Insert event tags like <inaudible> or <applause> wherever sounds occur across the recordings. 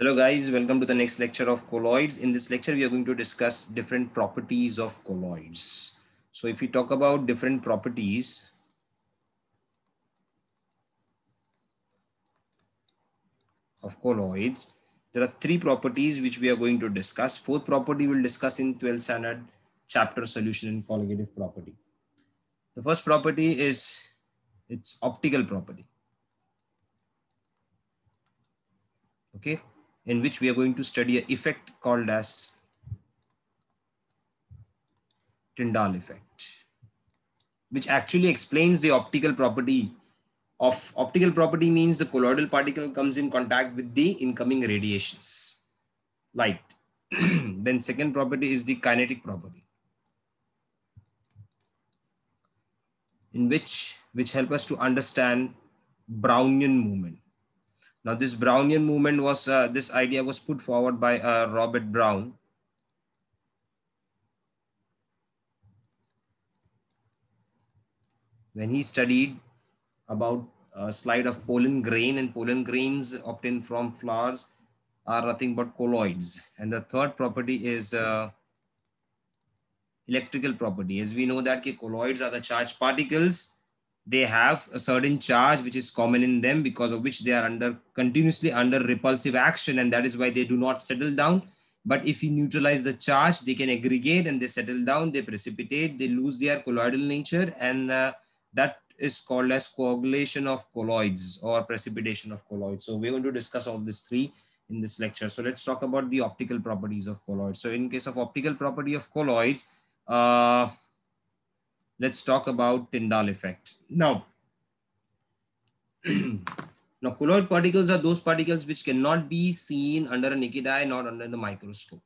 Hello guys, welcome to the next lecture of colloids. In this lecture, we are going to discuss different properties of colloids. So if we talk about different properties, of colloids, there are three properties which we are going to discuss. Fourth property we'll discuss in 12th standard chapter solution and colligative property. The first property is its optical property. Okay in which we are going to study an effect called as Tyndall effect, which actually explains the optical property of optical property means the colloidal particle comes in contact with the incoming radiations, light. <clears throat> then second property is the kinetic property. in which which help us to understand brownian movement now, this Brownian movement was, uh, this idea was put forward by uh, Robert Brown. When he studied about a uh, slide of pollen grain and pollen grains obtained from flowers are nothing but colloids. And the third property is uh, electrical property. As we know that colloids are the charged particles they have a certain charge which is common in them because of which they are under continuously under repulsive action and that is why they do not settle down but if you neutralize the charge they can aggregate and they settle down they precipitate they lose their colloidal nature and uh, that is called as coagulation of colloids or precipitation of colloids so we're going to discuss all these three in this lecture so let's talk about the optical properties of colloids so in case of optical property of colloids uh, let's talk about Tyndall effect. Now, <clears throat> now colloid particles are those particles which cannot be seen under a naked eye, not under the microscope.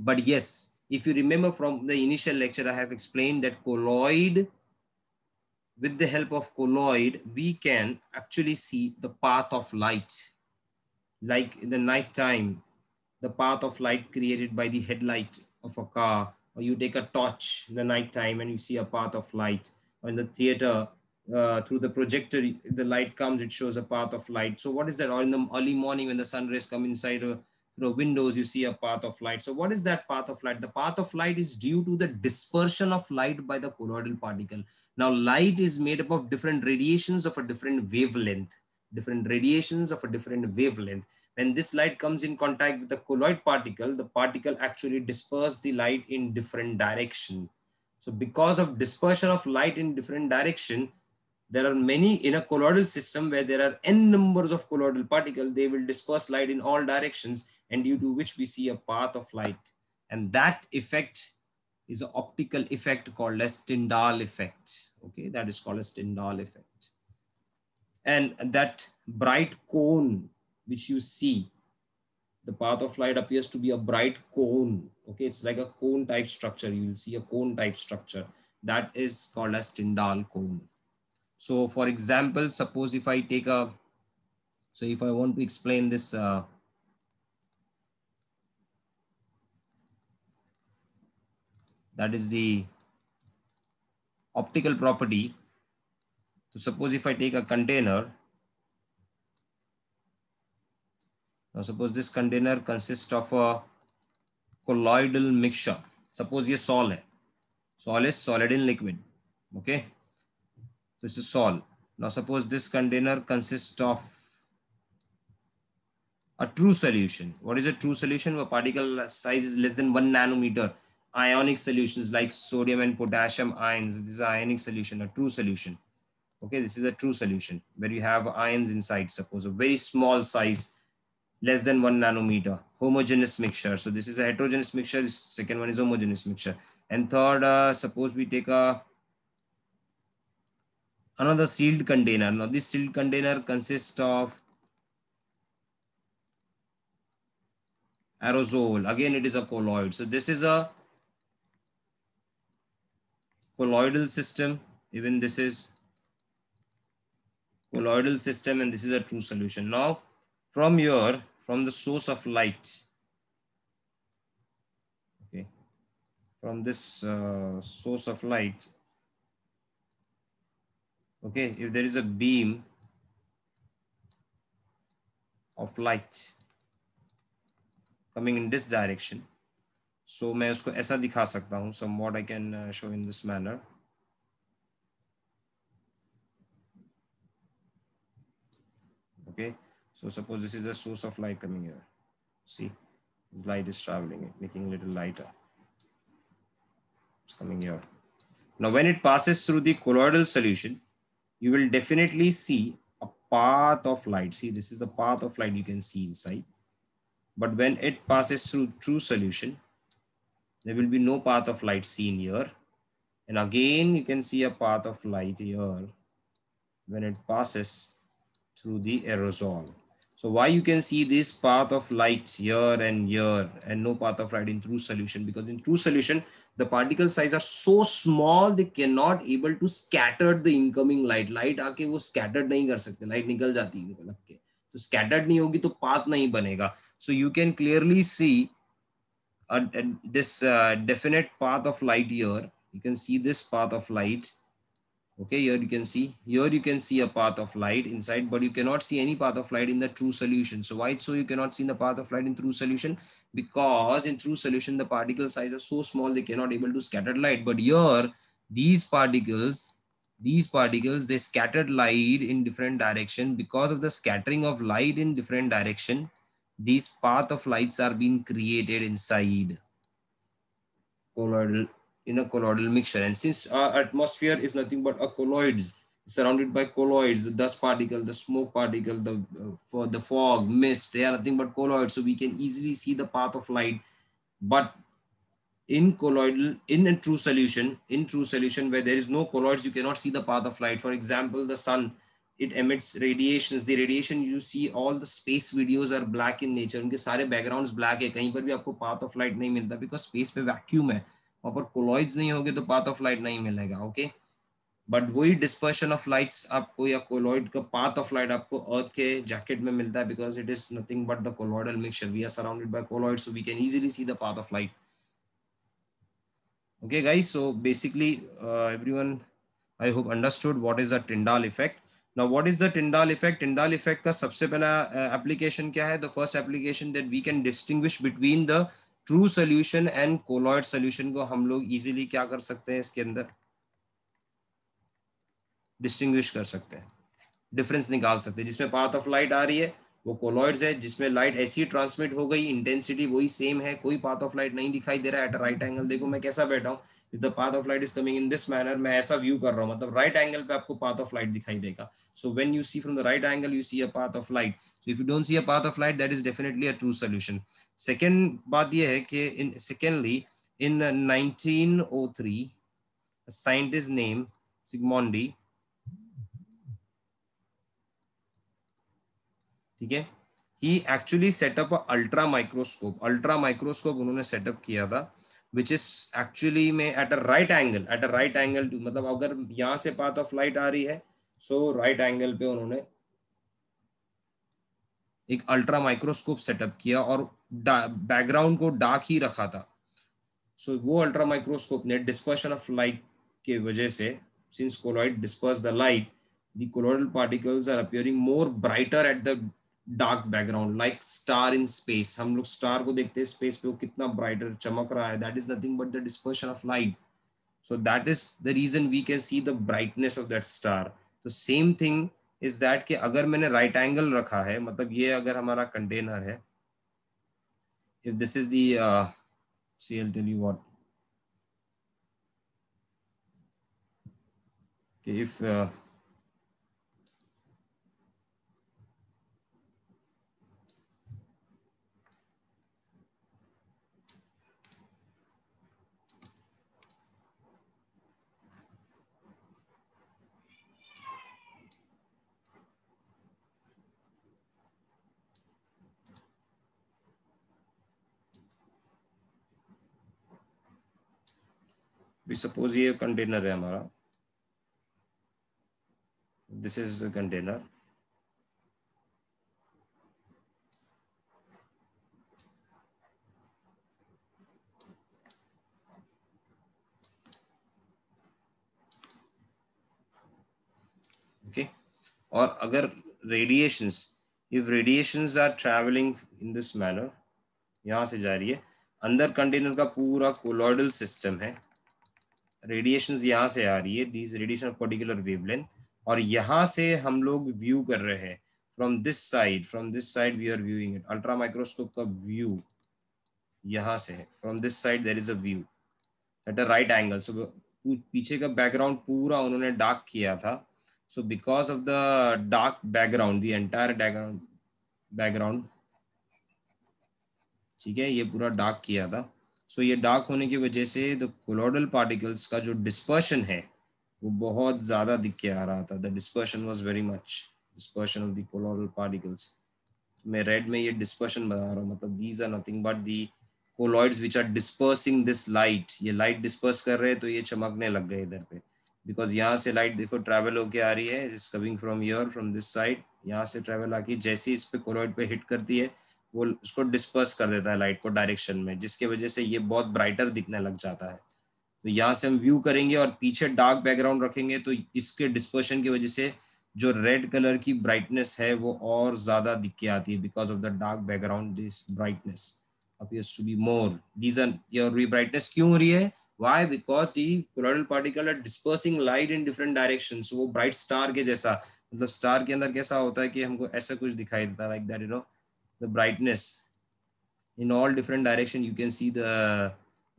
But yes, if you remember from the initial lecture, I have explained that colloid, with the help of colloid, we can actually see the path of light. Like in the night time, the path of light created by the headlight of a car or you take a torch in the night time and you see a path of light or in the theater uh, through the projector the light comes it shows a path of light so what is that or in the early morning when the sun rays come inside uh, the windows you see a path of light so what is that path of light the path of light is due to the dispersion of light by the colloidal particle now light is made up of different radiations of a different wavelength different radiations of a different wavelength when this light comes in contact with the colloid particle, the particle actually disperses the light in different direction. So because of dispersion of light in different direction, there are many in a colloidal system where there are n numbers of colloidal particles, they will disperse light in all directions and due to which we see a path of light. And that effect is an optical effect called a Tyndall effect. Okay, that is called a Tyndall effect. And that bright cone which you see, the path of light appears to be a bright cone. Okay, it's like a cone type structure. You will see a cone type structure that is called as Tyndall cone. So for example, suppose if I take a, so if I want to explain this, uh, that is the optical property. So suppose if I take a container Now suppose this container consists of a colloidal mixture. Suppose ये sol. है sol is solid in liquid. Okay. This is sol. Now suppose this container consists of a true solution. What is a true solution? A particle size is less than one nanometer. Ionic solutions like sodium and potassium ions. This is ionic solution, a true solution. Okay, this is a true solution where you have ions inside. Suppose a very small size less than one nanometer, homogeneous mixture. So this is a heterogeneous mixture. This second one is homogeneous mixture. And third, uh, suppose we take a another sealed container. Now this sealed container consists of aerosol. Again, it is a colloid. So this is a colloidal system. Even this is colloidal system and this is a true solution. Now from here, from the source of light. Okay, from this uh, source of light. Okay, if there is a beam of light coming in this direction, so मैं उसको ऐसा दिखा सकता हूँ. Somewhat I can uh, show in this manner. Okay. So suppose this is a source of light coming here. See, this light is traveling, making a little lighter. It's coming here. Now, when it passes through the colloidal solution, you will definitely see a path of light. See, this is the path of light you can see inside. But when it passes through true solution, there will be no path of light seen here. And again, you can see a path of light here when it passes through the aerosol. So why you can see this path of light here and here and no path of light in true solution because in true solution, the particle size are so small, they cannot able to scatter the incoming light. Light आके वो scattered नहीं कर सकते Light निकल जाती है उनको scattered नहीं होगी तो path नहीं बनेगा So you can clearly see a, a, this uh, definite path of light here. You can see this path of light okay here you can see here you can see a path of light inside but you cannot see any path of light in the true solution so why so you cannot see the path of light in true solution because in true solution the particle size is so small they cannot able to scatter light but here these particles these particles they scattered light in different direction because of the scattering of light in different direction these path of lights are being created inside colloidal in a colloidal mixture. And since our atmosphere is nothing but a colloids, surrounded by colloids, the dust particle, the smoke particle, the uh, for the fog, mist, they are nothing but colloids. So we can easily see the path of light. But in colloidal, in a true solution, in true solution where there is no colloids, you cannot see the path of light. For example, the sun, it emits radiations. The radiation you see, all the space videos are black in nature. unke sare backgrounds black hai kahin par bhi aapko path of light nahi milta because space pe vacuum hai वहां पर colloids नहीं होगी तो path of light नहीं मिलेगा okay but वही dispersion of lights आपको या कोलॉइड का पाथ ऑफ लाइट आपको अर्थ के जैकेट में मिलता है because it is nothing but the colloidal mixture we are surrounded by colloid so we can easily see the of light okay guys so basically everyone I hope understood what is the Tyndall effect ना what is the Tyndall effect Tyndall effect का सबसे पहला application uh, क्या है the first application that we can distinguish between the true solution and colloid solution को हम लोग easily क्या कर सकते हैं इसके अंदर डिस्टिंग्विश कर सकते हैं डिफरेंस निकाल सकते हैं जिसमें पार्थ ऑफ लाइट आ रही है वो कोलॉइड्स है जिसमें लाइट ऐसी ट्रांसमिट हो गई इंटेंसिटी वही सेम है कोई पार्थ ऑफ लाइट नहीं दिखाई दे रहा है एट राइट एंगल देखो मैं कैसा बैठा हूँ if the path of light is coming in this manner मैं ऐसा व्यू कर रहा हूँ मतलब राइट right एंगल पे आपको पार्थ ऑफ लाइट दिखाई देगा so when you see from the right angle you see a path of light so if you don't see a path of light that is definitely a true solution second baat ye hai ki in secondly in 1903 a scientist name sigmondi ठीक है ही actually setup ultra microscope ultra microscope उन्होंने setup किया था which is actually में at a right angle at a right angle मतलब अगर यहाँ से पाथ ऑफ लाइट आ रही है सो राइट एंगल पे उन्होंने एक अल्ट्रा माइक्रोस्कोप सेटअप किया और बैकग्राउंड को डार्क ही रखा था सो so, वो अल्ट्रा माइक्रोस्कोप ने डिस्पर्शन ऑफ लाइट के वजह से since colloid disperse the light colloidal particles are appearing more brighter at the dark background like star in space हम लोग स्टार को देखते हैं स्पेस पे वो कितना ब्राइटर चमक रहा है that is nothing but the dispersion of light so that is the reason we can see the brightness of that star the same thing is that कि अगर मैंने राइट right एंगल रखा है मतलब ये अगर हमारा कंटेनर है if this is the C L tell you what if uh, suppose ये कंटेनर है हमारा दिस इज कंटेनर और अगर radiation if radiation are travelling in this manner यहां से जा रही है अंदर कंटेनर का पूरा कोलोइडल सिस्टम है रेडिएशन यहाँ से आ रही है this radiation of particular wavelength और यहाँ से हम लोग व्यू कर रहे हैं from this side from this side we are viewing it ultra microscope का व्यू यहाँ से है from this side there is a view at a right angle so पीछे का बैकग्राउंड पूरा उन्होंने डार्क किया था so because of the dark background the entire background ठीक है ये पूरा डार्क किया था सो ये डार्क होने की वजह से द कोलोडल पार्टिकल्स का जो डिस्पर्शन है वो बहुत ज़्यादा दिख के आ रहा था the dispersion was very much dispersion of the colloidal particles मैं रेड में ये डिस्पर्शन बना रहा हूँ मतलब these are nothing but the colloids which are dispersing this light ये लाइट डिस्पर्स कर रहे हैं तो ये चमकने लग गए इधर पे बिकॉज यहाँ से लाइट देखो ट्रेवल होके आ रही है is coming from your from this side यहाँ से ट्रेवल आके जैसे इस पे कोलॉइड पे हिट करती है वो उसको डिस्पर्स कर देता है लाइट को डायरेक्शन में जिसके वजह से ये बहुत ब्राइटर दिखने लग जाता है तो यहाँ से हम व्यू करेंगे और पीछे डार्क बैकग्राउंड रखेंगे तो इसके डिस्पर्शन की वजह से जो रेड कलर की ब्राइटनेस है वो और ज्यादा दिख के आती है because of the dark background this brightness appears to be more reason your your brightness क्यों हो रही है why because the colloidal particle are dispersing light in different directions वो ब्राइट स्टार के जैसा मतलब स्टार के अंदर कैसा होता है कि हमको ऐसा कुछ दिखाई देता है like that you know the brightness in all different direction you can see the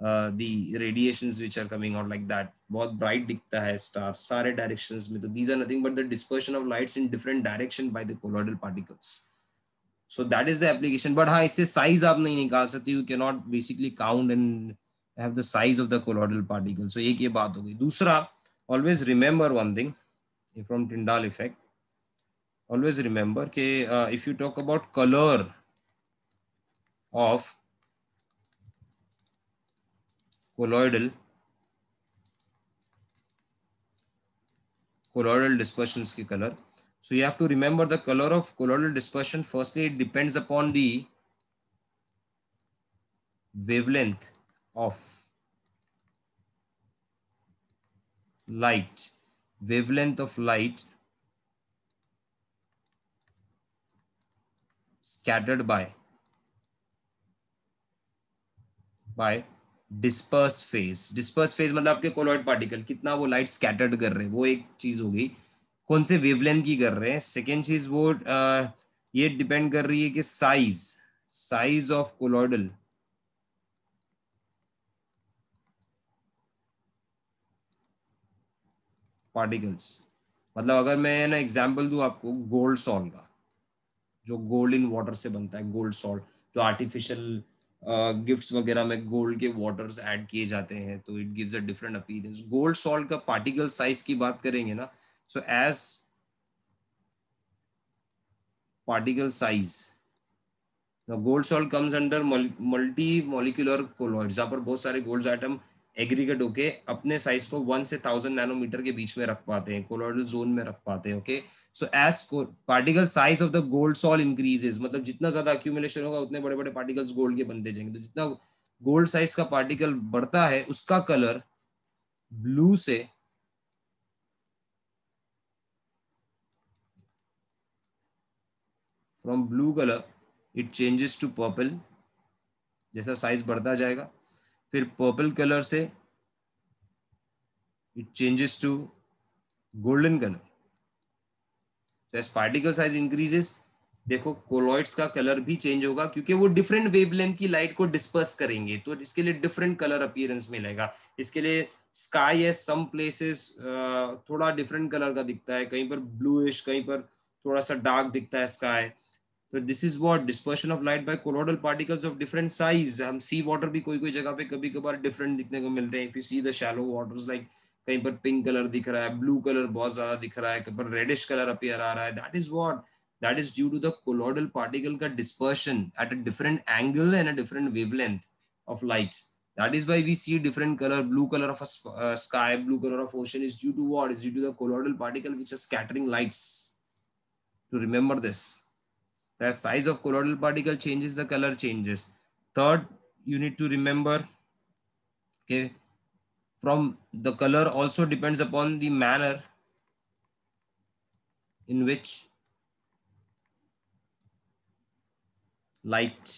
uh, the radiations which are coming out like that both bright dikhta hai stars sare directions mein these are nothing but the dispersion of lights in different direction by the colloidal particles so that is the application but ha isse size aap nahi nikal sakte you cannot basically count and have the size of the colloidal particle so ek ye baat ho gayi dusra always remember one thing from tyndall effect always remember ke, uh, if you talk about color of colloidal colloidal dispersions ki color so you have to remember the color of colloidal dispersion firstly it depends upon the wavelength of light wavelength of light scattered by by dispersed phase dispersed phase मतलब आपके colloid particle कितना वो light scattered कर रहे हैं वो एक चीज हो गई कौन से वेवलेंथ की कर रहे हैं सेकेंड चीज वो आ, ये डिपेंड कर रही है कि size size of colloidal particles मतलब अगर मैं ना एग्जांपल दू आपको गोल्ड सॉन का जो गोल्ड इन वाटर से बनता है गोल्ड सॉल्ट जो आर्टिफिशियल गिफ्ट्स वगैरह में गोल्ड के वाटर्स ऐड किए जाते हैं तो it gives a different appearance gold salt का पार्टिकल साइज की बात करेंगे ना so as particle size gold salt comes under multi molecular molecular colloids. यहाँ पर बहुत सारे गोल्ड आइटम एग्रीगेट होके अपने साइज को वन से थाउजेंड नैनोमीटर के बीच में रख पाते हैं कोलोडल जोन में रख पाते हैं okay so as particle size of the gold sol increases मतलब जितना ज्यादा अक्यूमुलेशन होगा उतने बड़े बड़े पार्टिकल्स गोल्ड के बनते जाएंगे तो जितना गोल्ड साइज का पार्टिकल बढ़ता है उसका कलर ब्लू से from blue colour it changes to purple जैसा साइज बढ़ता जाएगा फिर पर्पल कलर से it changes to golden colour so particle size increases देखो कोलॉइड्स का कलर भी चेंज होगा क्योंकि वो डिफरेंट वेवलेंथ की लाइट को डिस्पर्स करेंगे तो इसके लिए डिफरेंट कलर अपियरेंस मिलेगा इसके लिए स्काई है सम प्लेसेस थोड़ा डिफरेंट कलर का दिखता है कहीं पर ब्लूइश कहीं पर थोड़ा सा डार्क दिखता है स्काई तो this is what dispersion of light by colloidal particles of different size हम सी वाटर भी कोई कोई जगह पे कभी कभार डिफरेंट दिखने को मिलते हैं if you see the shallow waters like कहीं पर पिंक कलर दिख रहा है ब्लू कलर बहुत ज्यादा दिख रहा है कहीं पर रेडिश कलर अपियर आ रहा है that is what that is due to the colloidal particle का dispersion at a different angle and a different wavelength of light that is why we see different color blue color of a uh, sky blue color of ocean is due to what is due to the colloidal particle which are scattering lights to remember this the size of colloidal particle changes, the color changes. Third, you need to remember, okay, from the color also depends upon the manner in which light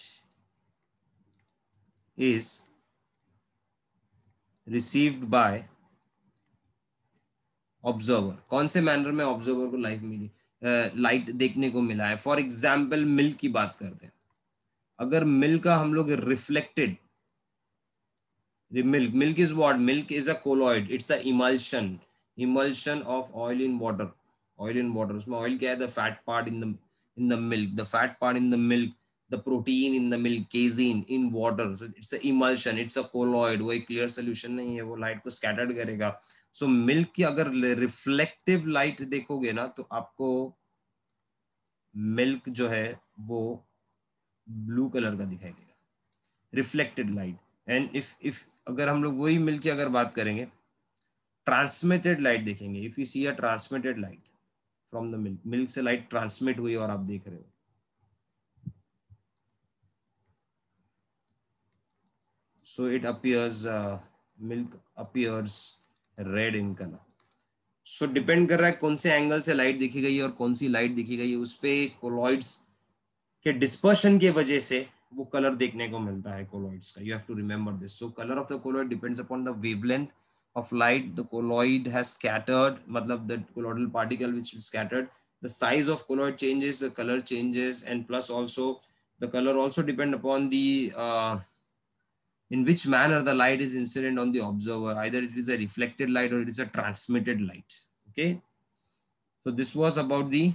is received by observer. कौन से manner में observer को light देखने को मिला है for example milk की बात करते हैं अगर मिल्क का हम लोग reflected milk milk is what milk is a colloid it's a emulsion emulsion of oil in water oil in water उसमें ऑयल क्या है the fat part in the in the milk the fat part in the milk the protein in the milk casein in water it's a emulsion it's a colloid वो एक clear solution नहीं है वो light को scattered करेगा सो so, milk की अगर reflective light देखोगे ना तो आपको मिल्क जो है वो ब्लू कलर का दिखाई देगा reflected light and if if अगर हम लोग वही मिल्क की अगर बात करेंगे ट्रांसमिटेड लाइट देखेंगे if you see a transmitted light from the milk milk से लाइट ट्रांसमिट हुई और आप देख रहे हो so it appears milk appears red in colour so depend कर रहा है कौन से एंगल से लाइट दिखी गई है और कौन सी लाइट दिखी गई है उस पर कोलॉइड्स के डिस्पर्शन की वजह से वो कलर देखने को मिलता है कोलॉइड्स का you have to remember this so colour of the colloid depends upon the wavelength of light the colloid has scattered matlab the colloidal particle which is scattered the size of colloid changes the color changes and plus also the color also depend upon the uh, in which manner the light is incident on the observer. Either it is a reflected light or it is a transmitted light. Okay. So this was about the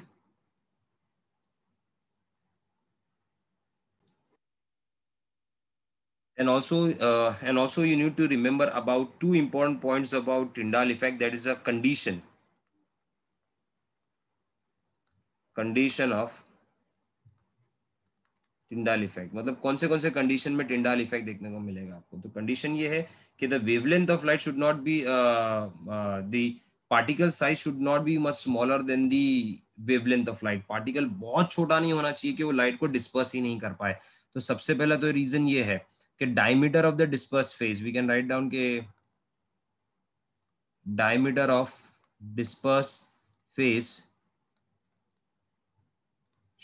and also uh, and also you need to remember about two important points about Tyndall effect that is a condition condition of Tyndall effect मतलब कौन से कौन से condition में Tyndall effect देखने को मिलेगा आपको तो कंडीशन ये है कि the wavelength of light should not be the particle size should not be much smaller than the wavelength of light particle बहुत छोटा नहीं होना चाहिए कि वो लाइट को डिस्पर्स ही नहीं कर पाए तो सबसे पहला तो रीजन ये है कि diameter of the disperse phase we can write down के diameter of disperse phase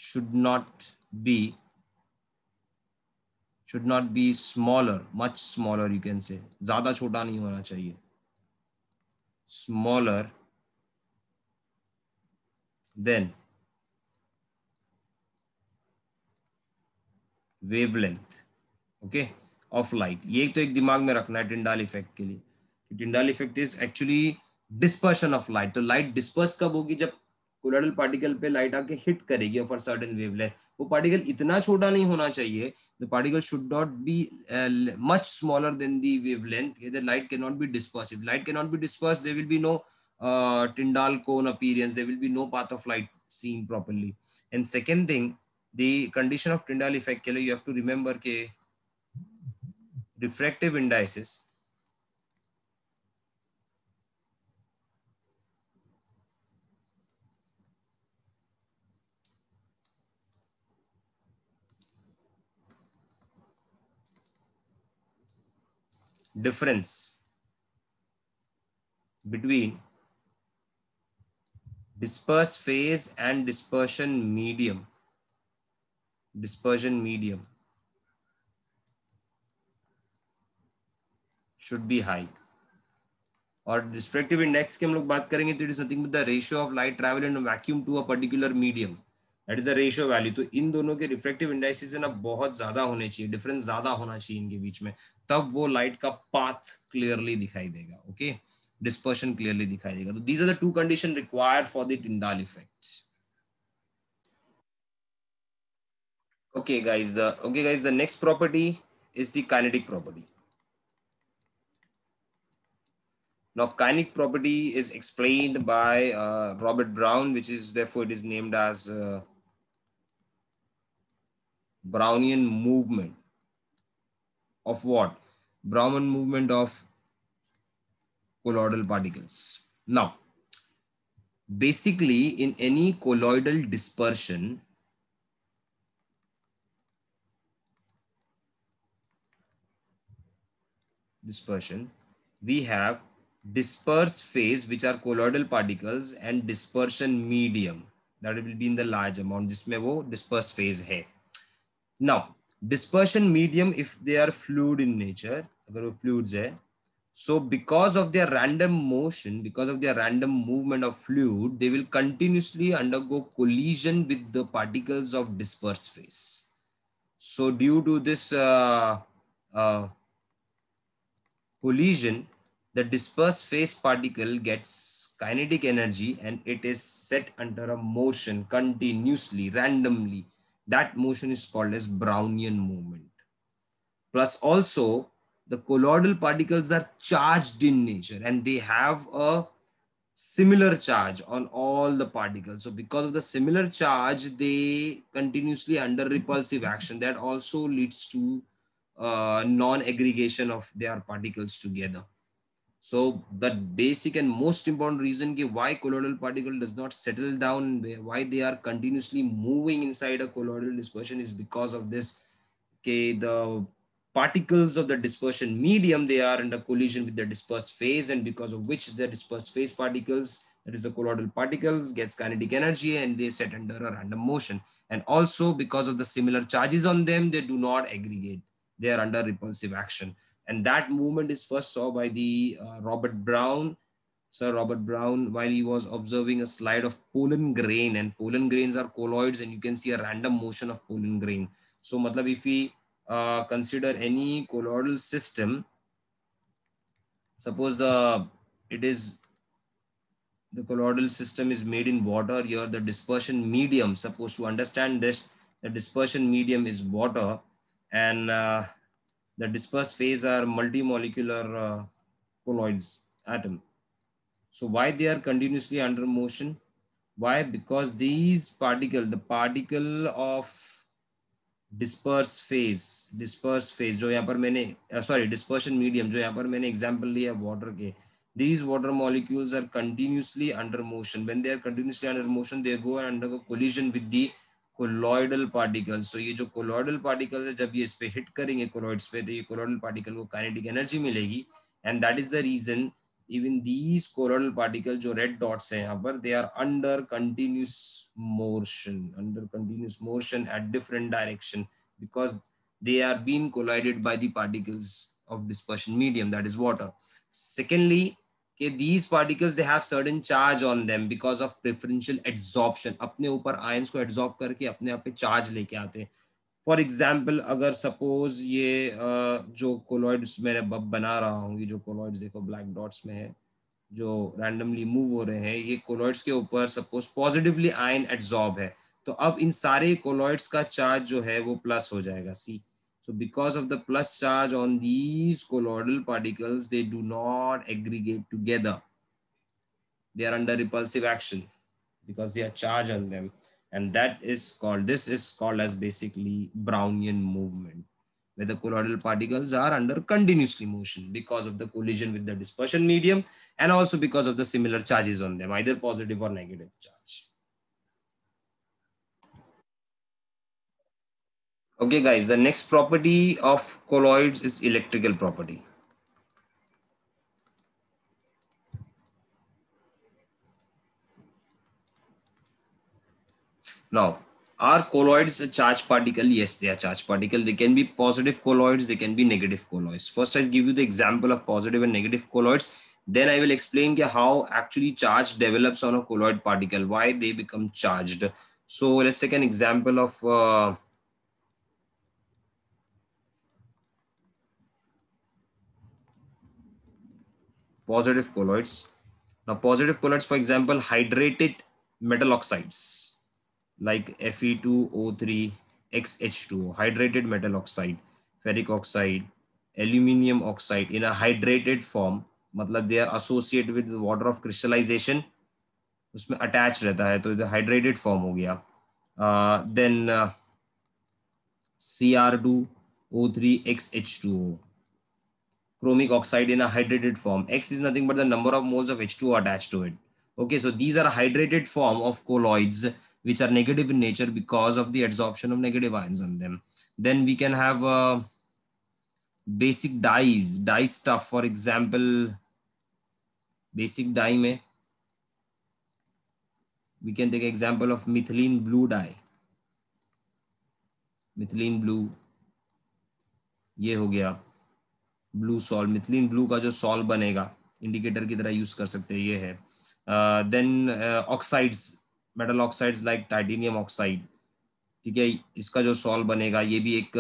should not be should not be smaller much smaller you can say ज्यादा छोटा नहीं होना चाहिए smaller then wavelength okay of light ये तो एक दिमाग में रखना है टिंडाल इफेक्ट के लिए Tyndall effect is actually dispersion of light तो लाइट डिस्पर्स कब होगी जब कोलाइडल पार्टिकल पे लाइट आके हिट करेगी ऑफ सर्टन वेवलेंथ वो पार्टिकल इतना छोटा नहीं होना चाहिए the particle should not be much smaller than the wavelength the light can not be disperse if light can not be disperse there will be no tyndall cone appearance there will be no path of light seen properly and second thing the condition of tyndall effect you have to remember ke refractive indices difference between dispersed phase and dispersion medium dispersion medium should be high और डिस्प्रेक्टिव index की हम लोग बात करेंगे तो it is nothing but the ratio of light travel in vacuum to a particular medium that is the ratio value तो इन दोनों के रिफ्लेक्टिव इंडेक्सेस ना बहुत ज्यादा होने चाहिए डिफरेंस ज्यादा होना चाहिए इनके बीच में तब वो लाइट का पाथ क्लियरली दिखाई देगा ओके डिस्पर्शन क्लियरली दिखाई देगा तो these are the two condition required for the Tyndall effect okay guys the okay guys the next property is the kinetic property now kinetic property is explained by uh, robert brown which is therefore it is named as uh, brownian movement of what? Brahman movement of colloidal particles. Now, basically in any colloidal dispersion, dispersion, we have disperse phase which are colloidal particles and dispersion medium that will be in the large amount जिसमें वो disperse phase है. Now, dispersion medium if they are fluid in nature अगर वो fluids है so because of their random motion because of their random movement of fluid they will continuously undergo collision with the particles of dispersed phase so due to this uh, uh, collision the dispersed phase particle gets kinetic energy and it is set under a motion continuously randomly that motion is called as Brownian movement. Plus also the colloidal particles are charged in nature and they have a similar charge on all the particles. So because of the similar charge, they continuously under repulsive action. That also leads to uh, non-aggregation of their particles together. So that basic and most important reason why colloidal particle does not settle down, why they are continuously moving inside a colloidal dispersion is because of this. Okay, the particles of the dispersion medium, they are under collision with the dispersed phase and because of which the dispersed phase particles, that is the colloidal particles, gets kinetic energy and they set under a random motion. And also because of the similar charges on them, they do not aggregate. They are under repulsive action. And that movement is first saw by the uh, Robert Brown, Sir Robert Brown, while he was observing a slide of pollen grain and pollen grains are colloids and you can see a random motion of pollen grain. So matlab if we uh, consider any colloidal system, suppose the it is the colloidal system is made in water here the dispersion medium supposed to understand this the dispersion medium is water and uh, the dispersed phase are multimolecular uh, colloids atom. So why they are continuously under motion? Why? Because these particle, the particle of dispersed phase, dispersed phase, जो यहाँ पर uh, sorry dispersion medium जो यहाँ पर example लिया water these water molecules are continuously under motion. When they are continuously under motion, they go and undergo collision with the colloidal particle तो ये जो कोलॉइडल पार्टिकल है जब ये इस पे हिट करेंगे कोलॉइड्स पे तो ये कोलॉइडल पार्टिकल को काइनेटिक एनर्जी मिलेगी and that is the reason even these colloidal particle जो रेड डॉट्स हैं यहाँ पर they are under continuous motion under continuous motion at different direction because they are been collided by the particles of dispersion medium that is water secondly कि these particles they have certain charge on them because of preferential adsorption अपने ऊपर ions को adsorb करके अपने आप पे charge लेके आते हैं फॉर एग्जाम्पल अगर सपोज ये जो कोलॉइड्स मैंने बना रहा हूँ ये जो कोलॉइड्स देखो ब्लैक डॉट्स में है जो रैंडमली मूव हो रहे हैं ये कोलॉइड्स के ऊपर सपोज पॉजिटिवली आयन एड्जॉर्ब है तो अब इन सारे कोलॉइड्स का चार्ज जो है वो प्लस हो जाएगा सी So because of the plus charge on these colloidal particles, they do not aggregate together. They are under repulsive action because they are charge on them. And that is called, this is called as basically Brownian movement where the colloidal particles are under continuously motion because of the collision with the dispersion medium and also because of the similar charges on them, either positive or negative charge. Okay, guys, the next property of colloids is electrical property. Now, are colloids a charge particle? Yes, they are charge particle. They can be positive colloids, they can be negative colloids. First, I'll give you the example of positive and negative colloids. Then I will explain how actually charge develops on a colloid particle, why they become charged. So let's take an example of uh, positive colloids. Now, positive colloids, for example, hydrated metal oxides like Fe2O3, XH2O, hydrated metal oxide, ferric oxide, aluminium oxide in a hydrated form, matlab they are associated with the water of crystallization, usme attached रहता है तो इधर hydrated form ho gaya Uh, then uh, CR2O3, XH2O, chromic oxide in a hydrated form. X is nothing but the number of moles of H2 attached to it. Okay, so these are hydrated form of colloids which are negative in nature because of the adsorption of negative ions on them. Then we can have uh, basic dyes, dye stuff, for example, basic dye mein, we can take example of methylene blue dye. Methylene blue, Ye ho gaya. Blue sol methylene blue का जो sol बनेगा indicator की तरह use कर सकते हैं ये है then oxides metal oxides like titanium oxide ठीक है इसका जो सॉल्व बनेगा ये भी एक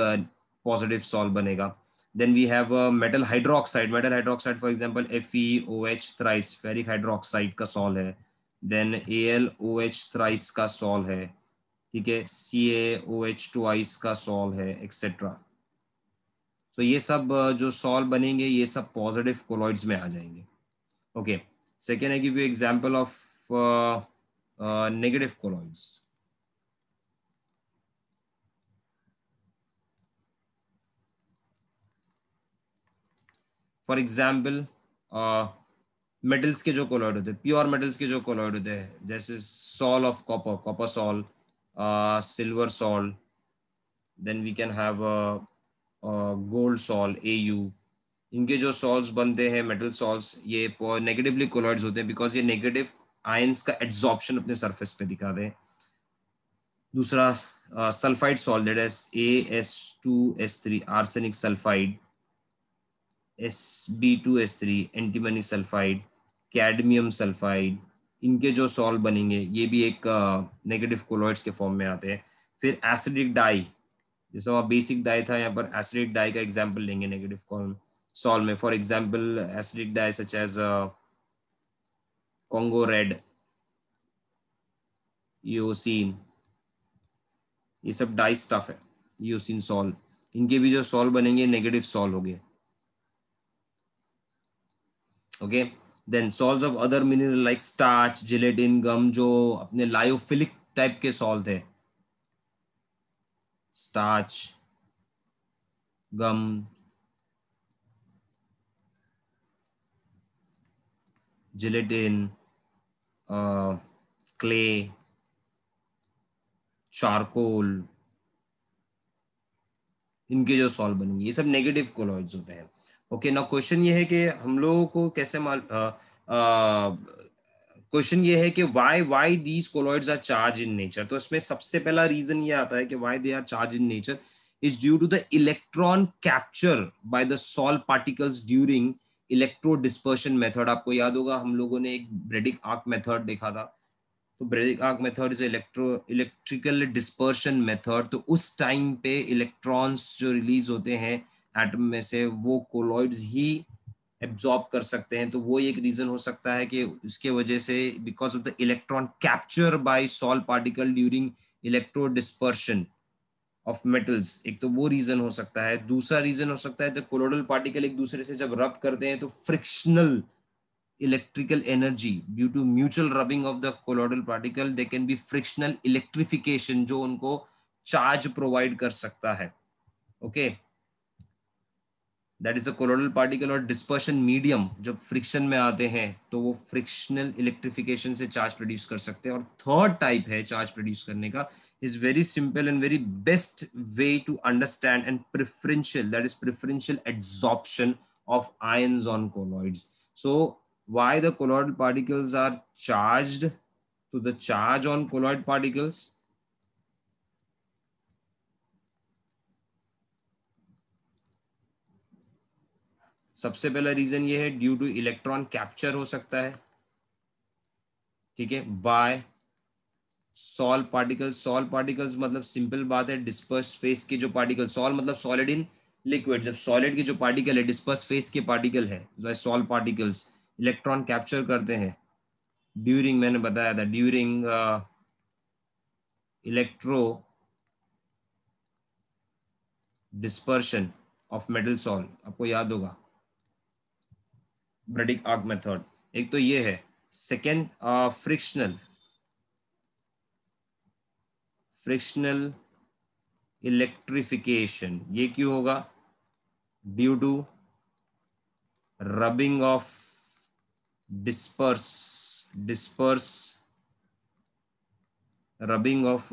पॉजिटिव uh, सॉल्व बनेगा then we have metal hydroxide metal hydroxide for example F E O H thrice ferric hydroxide का सॉल है then A L O H thrice का सॉल है ठीक है C A O H twice का sol है etcetera so तो ये सब जो सॉल्व बनेंगे ये सब पॉजिटिव कोलॉइड्स में आ जाएंगे okay second I give you example of negative colloids for example metals के जो कोलॉइड होते हैं प्योर मेटल्स के जो कोलॉइड होते हैं जैसे sol of copper copper sol silver sol then we can have gold sol A U इनके जो सॉल्स बनते हैं मेटल सॉल्स ये नेगेटिवली कोलॉइड्स होते हैं बिकॉज ये नेगेटिव आयंस का एड्जॉर्प्शन अपने सरफेस पे दिखाते हैं दूसरा sulphide salt S A S two S three arsenic sulphide S B two S three antimony sulphide cadmium sulphide इनके जो सॉल्व बनेंगे ये भी एक नेगेटिव uh, कोलॉइड्स के फॉर्म में आते हैं फिर एसिडिक डाई जैसे वहाँ बेसिक डाई था यहाँ पर एसिडिक डाई का एग्जाम्पल लेंगे नेगेटिव कॉलम सॉल में for example acidic dye such as congo red eosin ये सब डाई स्टफ है यूसिन सॉल इनके भी जो सॉल बनेंगे नेगेटिव सॉल हो गए okay then sols of other mineral like starch gelatin gum जो अपने लायोफिलिक टाइप के सॉल्व है starch, gum, gelatin, uh, clay, charcoal इनके जो सॉल्व बनेंगे ये सब नेगेटिव कोलॉइड्स होते हैं ओके ना क्वेश्चन ये है कि हम लोगों को कैसे माल uh, uh, क्वेश्चन ये है कि why why these colloids are charge in nature तो इसमें सबसे पहला रीजन ये आता है कि why they are charge in nature is due to the electron capture by the sol particles during electro dispersion method आपको याद होगा हम लोगों ने एक ब्रेडिक आर्क मेथड देखा था तो Bredig arc method is electro electrical dispersion method तो उस टाइम पे इलेक्ट्रॉन्स जो रिलीज होते हैं एटम में से वो कोलॉइड्स ही एब्जॉर्ब कर सकते हैं तो वो एक रीजन हो सकता है कि उसके वजह से because of the electron capture by sol particle during electro dispersion of metals एक तो वो रीजन हो सकता है दूसरा रीजन हो सकता है तो कोलोडल पार्टिकल एक दूसरे से जब रब करते हैं तो frictional electrical energy due to mutual rubbing of the colloidal particle they can be frictional electrification जो उनको चार्ज प्रोवाइड कर सकता है okay that is a colloidal particle और डिस्पर्शन मीडियम जब फ्रिक्शन में आते हैं तो वो फ्रिक्शनल इलेक्ट्रिफिकेशन से चार्ज प्रोड्यूस कर सकते हैं और थर्ड टाइप है चार्ज प्रोड्यूस करने का is very simple and very best way to understand and preferential that is preferential adsorption of ions on colloid so why the colloid particles are charge to the charge on colloid particles सबसे पहला reason ये है due two electron capture हो सकता है ठीक है by sol particles sol particles मतलब सिंपल बात है डिस्पर्स फेस के जो पार्टिकल सॉल मतलब सॉलिड इन लिक्विड जब सॉलिड के जो पार्टिकल है डिस्पर्स फेस के पार्टिकल है सॉल पार्टिकल्स इलेक्ट्रॉन कैप्चर करते हैं ड्यूरिंग मैंने बताया था during electro dispersion of metal sol आपको याद होगा ब्रेडिक आग मेथड एक तो ये है सेकेंड फ्रिक्शनल फ्रिक्शनल इलेक्ट्रिफिकेशन ये क्यों होगा due to rubbing of disperse disperse rubbing of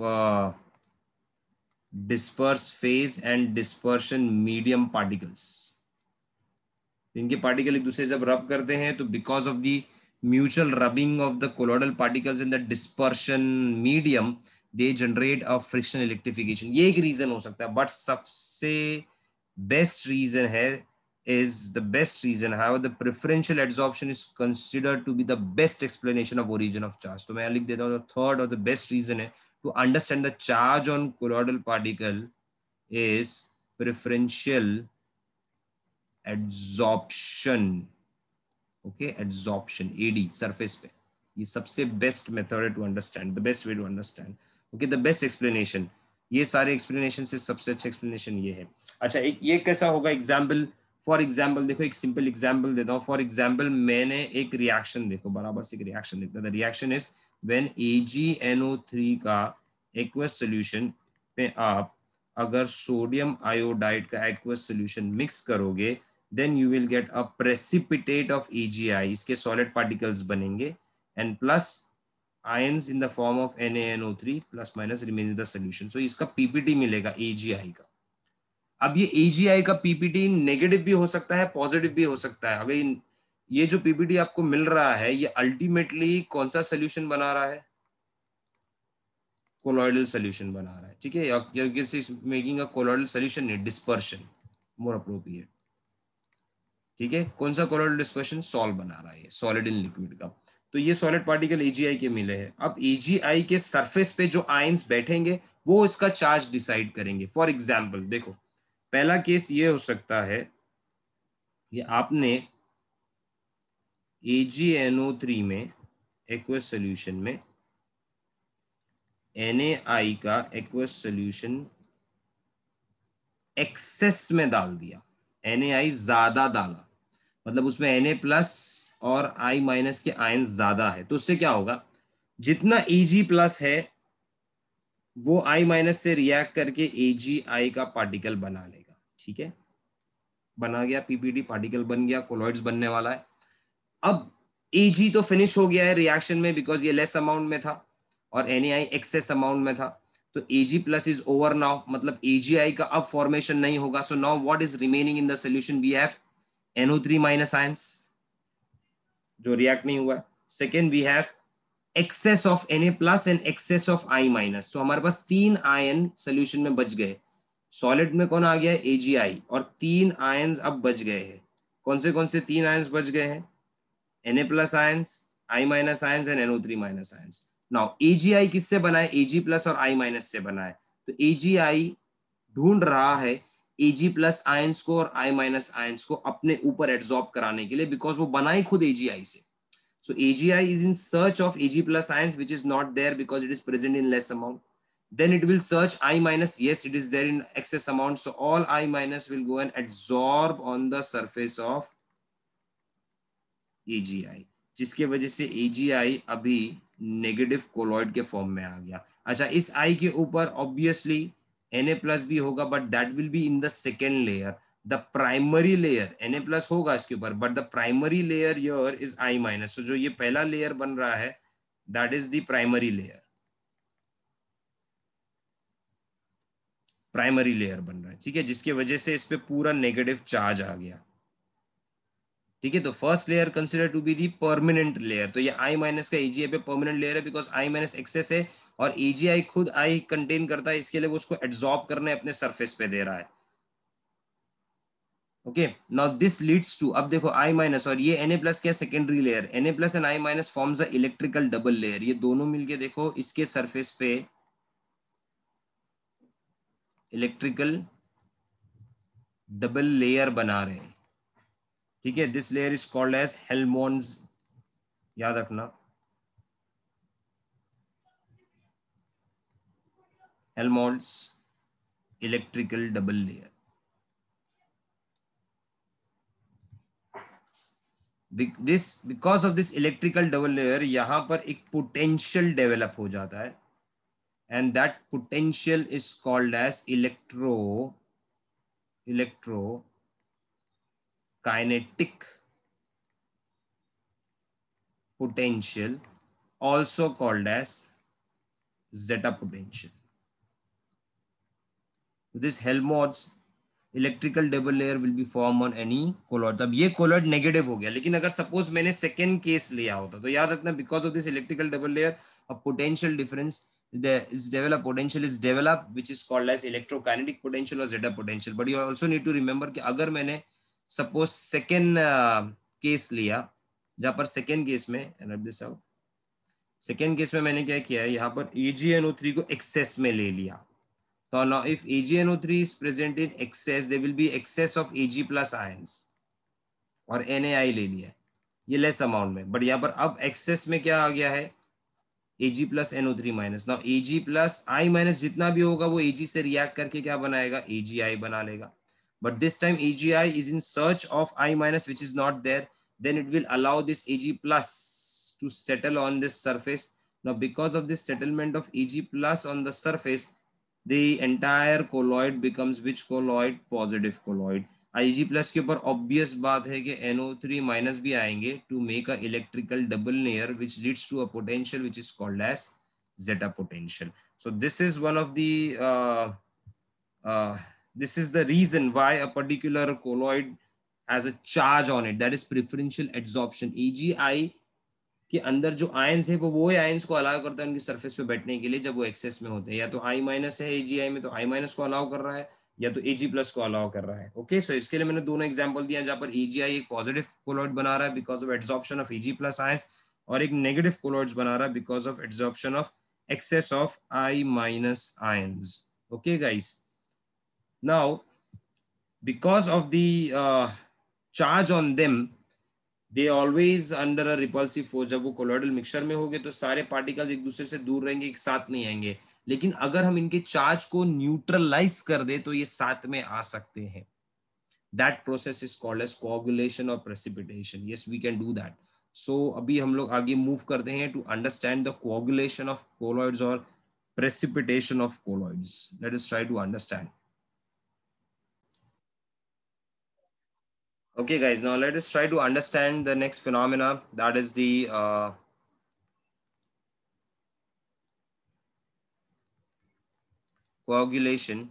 disperse phase and dispersion medium particles जिनके पार्टिकल एक दूसरे जब रब करते हैं तो because of the mutual rubbing of the colloidal particles in the dispersion medium they generate a friction electrification ये एक reason हो सकता है बट सबसे बेस्ट रीजन है is the best reason however the preferential adsorption is considered to be the best explanation of origin of charge so main likh deta hu third or the best reason hai to understand the charge on colloidal particle is preferential adsorption okay adsorption एडी surface पे ये सबसे best method है to understand the best way to understand okay the best explanation ये सारे explanation से सबसे अच्छा एक्सप्लेनेशन ये है अच्छा एक ये कैसा होगा एग्जाम्पल फॉर एग्जाम्पल देखो एक सिंपल एग्जाम्पल देता हूँ फॉर एग्जाम्पल मैंने एक रिएक्शन देखो बराबर से एक रिएक्शन देखता था reaction is when A G N O three का एक्वस सोल्यूशन पे आप अगर सोडियम आयोडाइड का एक्वस सोल्यूशन मिक्स करोगे then you will get a precipitate of AGI. इसके solid particles बनेंगे and plus ions in the form of NaNO3 plus minus remains in the solution. So इसका PPT मिलेगा AGI का अब ये AGI का PPT negative भी हो सकता है positive भी हो सकता है अगर ये जो PPT आपको मिल रहा है ये ultimately कौन सा solution बना रहा है Colloidal solution बना रहा है ठीक है या making a colloidal solution है dispersion more appropriate. ठीक है कौन सा कोलोइडल डिस्पर्शन सॉल्व बना रहा है सॉलिड इन लिक्विड का तो ये सॉलिड पार्टिकल एजीआई के मिले हैं अब एजीआई के सरफेस पे जो आयंस बैठेंगे वो इसका चार्ज डिसाइड करेंगे फॉर एग्जाम्पल देखो पहला केस ये हो सकता है कि आपने AgNO3 में एक्वस सोल्यूशन में NaI का एक्वस सोल्यूशन एक्सेस में डाल दिया एन ज्यादा डाला मतलब उसमें एन प्लस और आई माइनस के आयन ज्यादा है तो उससे क्या होगा जितना ए प्लस है वो आई माइनस से रिएक्ट करके ए जी आई का पार्टिकल बना लेगा ठीक है बना गया पीपीडी पार्टिकल बन गया कोलॉइड बनने वाला है अब ए जी तो फिनिश हो गया है रिएक्शन में बिकॉज ये लेस अमाउंट में था और एन एक्सेस अमाउंट में था तो A G plus is over now मतलब ए जी आई का अब फॉर्मेशन नहीं होगा so now what is remaining in the solution we have NO three minus ions जो रिएक्ट नहीं हुआ second we have excess of N A plus and excess of I minus तो हमारे पास तीन आयन सोल्यूशन में बच गए सॉलिड में कौन आ गया ए जी आई और तीन आयन अब बच गए हैं कौन से कौन से तीन आयन्स बच गए हैं N A plus ions I minus ions and NO three minus ions now AGI किससे बना है एजी प्लस और आई माइनस से बना है तो एजीआई ढूंढ रहा है एजी प्लस आयंस को और आई माइनस आयंस को अपने ऊपर एब्जॉर्ब कराने के लिए बिकॉज वो बनाई खुद एजीआई से so AGI is in search of AG plus ions which is not there because it is present in less amount then it will search i minus yes it is there in excess amount so all i minus will go and absorb on the surface of agi jiske wajah se agi abhi negative colloid के form में आ गया अच्छा इस आई के ऊपर obviously N A plus भी होगा but that will be in the second layer the primary layer N A plus होगा इसके ऊपर but the primary layer your is I minus तो जो ये पहला लेयर बन रहा है that is the primary layer primary layer बन रहा है ठीक है जिसके वजह से इस पे पूरा नेगेटिव चार्ज आ गया ठीक है तो first layer consider to be the permanent layer तो ये आई माइनस का एजीआई पे परमानेंट लेयर है बिकॉज आई माइनस एक्सेस है और एजीआई खुद आई कंटेन करता है इसके लिए वो उसको एब्जॉर्ब करने अपने सरफेस पे दे रहा है okay now this leads to अब देखो आई माइनस और ये एन प्लस क्या secondary layer N A plus and I minus forms a electrical double layer ये दोनों मिलके देखो इसके सरफेस पे इलेक्ट्रिकल डबल लेयर बना रहे हैं ठीक है this layer is called as Helmholtz याद रखना Helmholtz electrical double layer this because of this electrical double layer यहां पर एक पोटेंशियल डेवलप हो जाता है and that potential is called as electro electro kinetic potential also called as zeta potential this helmholtz electrical double layer will be form on any colloid अब ये colloid negative हो गया लेकिन अगर सपोज मैंने सेकेंड केस लिया होता तो याद रखना because of this electrical double layer a potential difference is develop potential is develop which is called as electrokinetic potential और zeta potential but you also need to remember कि अगर मैंने सपोज सेकेंड केस लिया जहां पर second case में रख this out second case में मैंने क्या किया है यहाँ पर थ्री को एक्सेस में ले लिया तो now if three is present in excess they will be excess of Ag plus ions और एन ए आई ले लिया ये लेस अमाउंट में बट यहाँ पर अब एक्सेस में क्या आ गया है Ag plus NO three minus now Ag plus I minus जितना भी होगा वो Ag से रिएक्ट करके क्या बनाएगा AgI बना लेगा But this time AGI is in search of I minus, which is not there. Then it will allow this AG plus to settle on this surface. Now, because of this settlement of Ag plus on the surface, the entire colloid becomes which colloid? Positive colloid. Ig plus के ऊपर obvious बात है कि NO3 minus भी आएंगे to make a electrical double layer which leads to a potential which is called as zeta potential. So this is one of the uh, uh, This is the reason why a particular colloid has a charge on it. That is preferential adsorption. AGI के अंदर जो ions है वो वो ions को allow करता है उनकी सरफेस पे बैठने के लिए जब वो एक्सेस में होते हैं या तो आई माइनस है एजीआई में तो आई माइनस को अलाउ कर रहा है या तो एजी प्लस को अलाउ कर रहा है ओके okay? सो so, इसके लिए मैंने दोनों एग्जाम्पल दिया जहां पर एजीआई एक पॉजिटिव कोलॉइड बना रहा है because of adsorption of AG plus ions और एक नेगेटिव कोलॉइड बना रहा है because of adsorption of excess of I minus ions okay guys Now, because of the uh, charge on them, they always under a repulsive force जब वो colloidal mixture में होंगे तो सारे पार्टिकल्स एक दूसरे से दूर रहेंगे एक साथ नहीं आएंगे लेकिन अगर हम इनके चार्ज को न्यूट्रलाइज कर दे तो ये साथ में आ सकते हैं that process is called as coagulation और precipitation yes we can do that so अभी हम लोग आगे मूव करते हैं to understand the coagulation of colloids और precipitation of colloids let us try to understand Okay, guys, now let us try to understand the next phenomena. That is the uh, coagulation,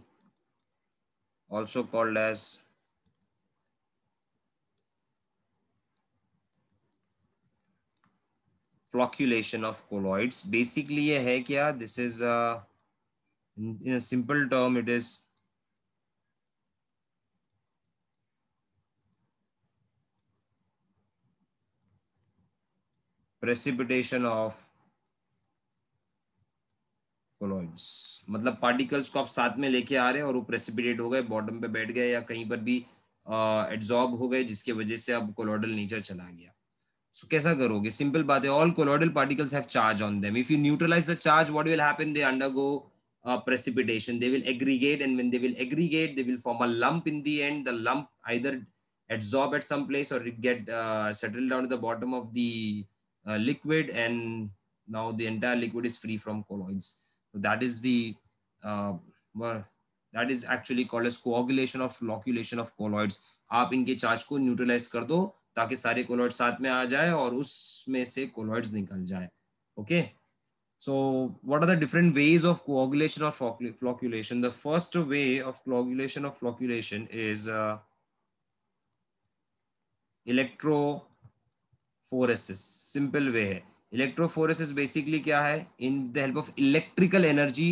also called as flocculation of colloids. Basically, This is uh, in a simple term, it is precipitation of colloids मतलब particles को आप साथ में लेके आ रहे हैं और वो प्रेसिपिटेट हो गए बॉटम पे बैठ गए या कहीं पर भी एड्जॉर्ब uh, हो गए जिसके वजह से अब कोलोडल नेचर चला गया सो so, कैसा करोगे सिंपल बात है all colloidal particles have charge on them if you neutralize the charge what will happen they undergo precipitation they will aggregate and when they will aggregate they will form a lump in the end the lump either adsorb at some place or it get uh, settled down to the bottom of Uh, liquid and now the entire liquid is free from colloids. that is the uh, well, that is actually called as coagulation of loculation of colloids. You can charge them neutralize so that all the colloids come together and the colloids Okay. So what are the different ways of coagulation or flocculation? The first way of coagulation of flocculation is uh, electro phoresis simple way है electrophoresis basically क्या है in the help of electrical energy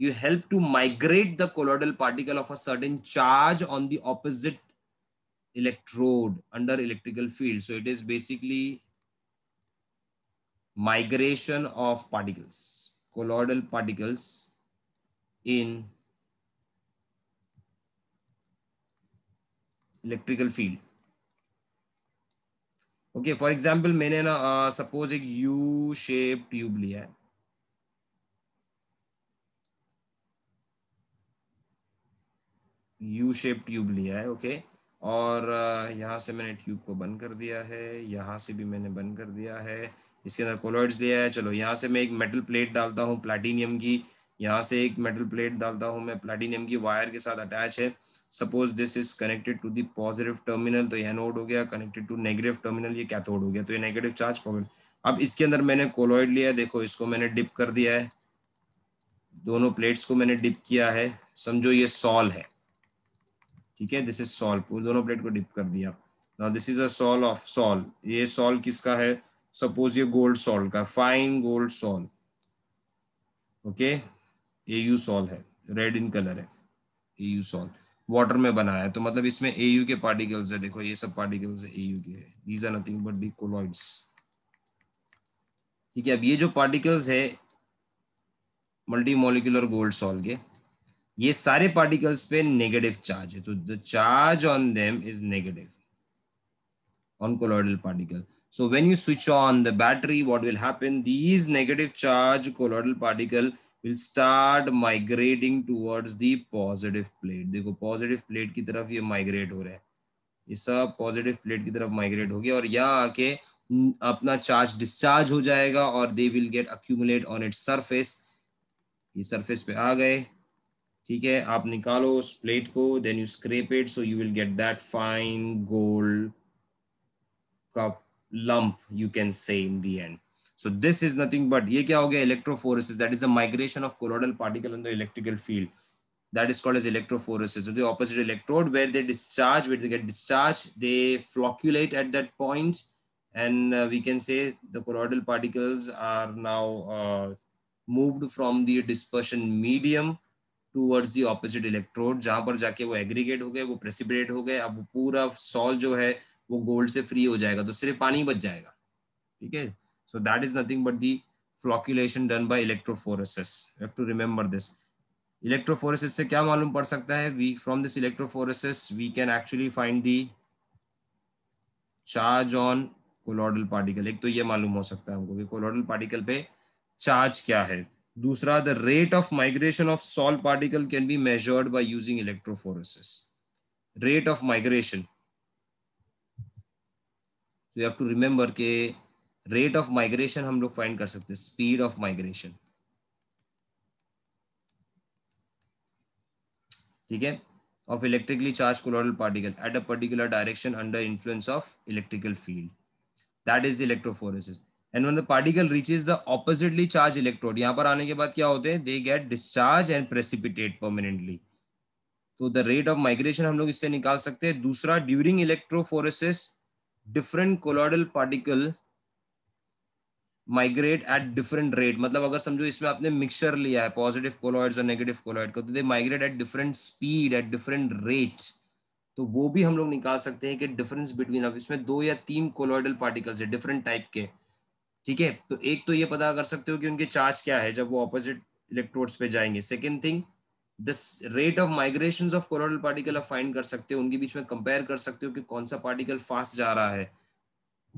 you help to migrate the colloidal particle of a certain charge on the opposite electrode under electrical field so it is basically migration of particles colloidal particles in electrical field okay for example मैंने ना suppose एक U shape tube लिया है U shape tube लिया है okay okay? और यहाँ से मैंने ट्यूब को बंद कर दिया है यहाँ से भी मैंने बंद कर दिया है इसके अंदर कोलॉइड्स दिया है चलो यहाँ से मैं एक मेटल प्लेट डालता हूँ प्लाटिनियम की यहाँ से एक मेटल प्लेट डालता हूँ मैं प्लाटिनियम की वायर के साथ अटैच है suppose this is connected to the positive terminal तो यह नोड हो गया कनेक्टेड टू नेगेटिव टर्मिनल ये कैथोड हो गया तो ये नेगेटिव चार्ज पॉकेट अब इसके अंदर मैंने कोलॉइड लिया है देखो इसको मैंने डिप कर दिया है दोनों प्लेट्स को मैंने डिप किया है समझो ये सॉल है ठीक है दिस इज सॉल दोनों प्लेट को डिप कर दिया now this is a sol of sol ये सॉल किसका है सपोज ये गोल्ड सॉल का fine gold sol okay A U sol है रेड इन कलर है ए यू सॉल वाटर में बना है तो मतलब इसमें एयू के पार्टिकल्स है देखो ये सब पार्टिकल्स है एयू के है these are nothing but be colloids ठीक है अब ये जो पार्टिकल्स है मल्टी मोलिकुलर गोल्ड सॉल के ये सारे पार्टिकल्स पे नेगेटिव चार्ज है तो the charge on them is negative on colloidal particle so when you switch on the battery what will happen these negative charge colloidal particle will start migrating towards the positive plate देखो positive plate की तरफ ये migrate हो रहा है ये सब positive plate की तरफ माइग्रेट हो गया और यहाँ आके अपना चार्ज डिस्चार्ज हो जाएगा और they will get accumulate on it surface ये सर्फेस पे आ गए ठीक है आप निकालो उस प्लेट को then you scrape it so you will get that fine gold का lump you can say in the end So this is nothing but ये क्या हो गया electrophoresis that is the migration of colloidal particle in the electrical field that is called as electrophoresis. So the opposite electrode where they discharge where they get discharged they flocculate at that point and uh, we can say the colloidal particles are now uh, moved from the dispersion medium towards the opposite electrode जहां पर जाके वो aggregate हो गए वो precipitate हो गए अब पूरा सॉल जो है वो गोल्ड से फ्री हो जाएगा तो सिर्फ पानी बच जाएगा ठीक है So that is nothing but the flocculation done by electrophoresis. You have to remember this. Electrophoresis se kya malum pad sakta hai We from this electrophoresis we can actually find the charge on colloidal particle. ek to ye malum ho sakta hai humko ki colloidal particle pe charge क्या है? दूसरा the rate of migration of salt particle can be measured by using electrophoresis rate of migration you have to remember ke rate of migration हम लोग find कर सकते हैं speed of migration ठीक है of electrically charge colloidal particle at a particular direction under influence of electrical field that is electrophoresis and when the particle reach is the oppositely charge electrode यहां पर आने के बाद क्या होते हैं they get discharge and precipitate permanently तो the rate of migration हम लोग इससे निकाल सकते हैं दूसरा during electrophoresis different colloidal particle migrate at different rate मतलब अगर समझो इसमें आपने मिक्सचर लिया है पॉजिटिव कोलॉइड्स और नेगेटिव कोलॉइड को तो they migrate at different speed at different rate तो वो भी हम लोग निकाल सकते हैं कि डिफरेंस बिटवीन अब इसमें दो या तीन कोलॉइडल पार्टिकल्स है डिफरेंट टाइप के ठीक है तो एक तो ये पता कर सकते हो कि उनके चार्ज क्या है जब वो ऑपोजिट इलेक्ट्रोड्स पे जाएंगे second thing this rate of migration of colloidal particle आप फाइंड कर सकते हो उनके बीच में कंपेयर कर सकते हो कि कौन सा पार्टिकल फास्ट जा रहा है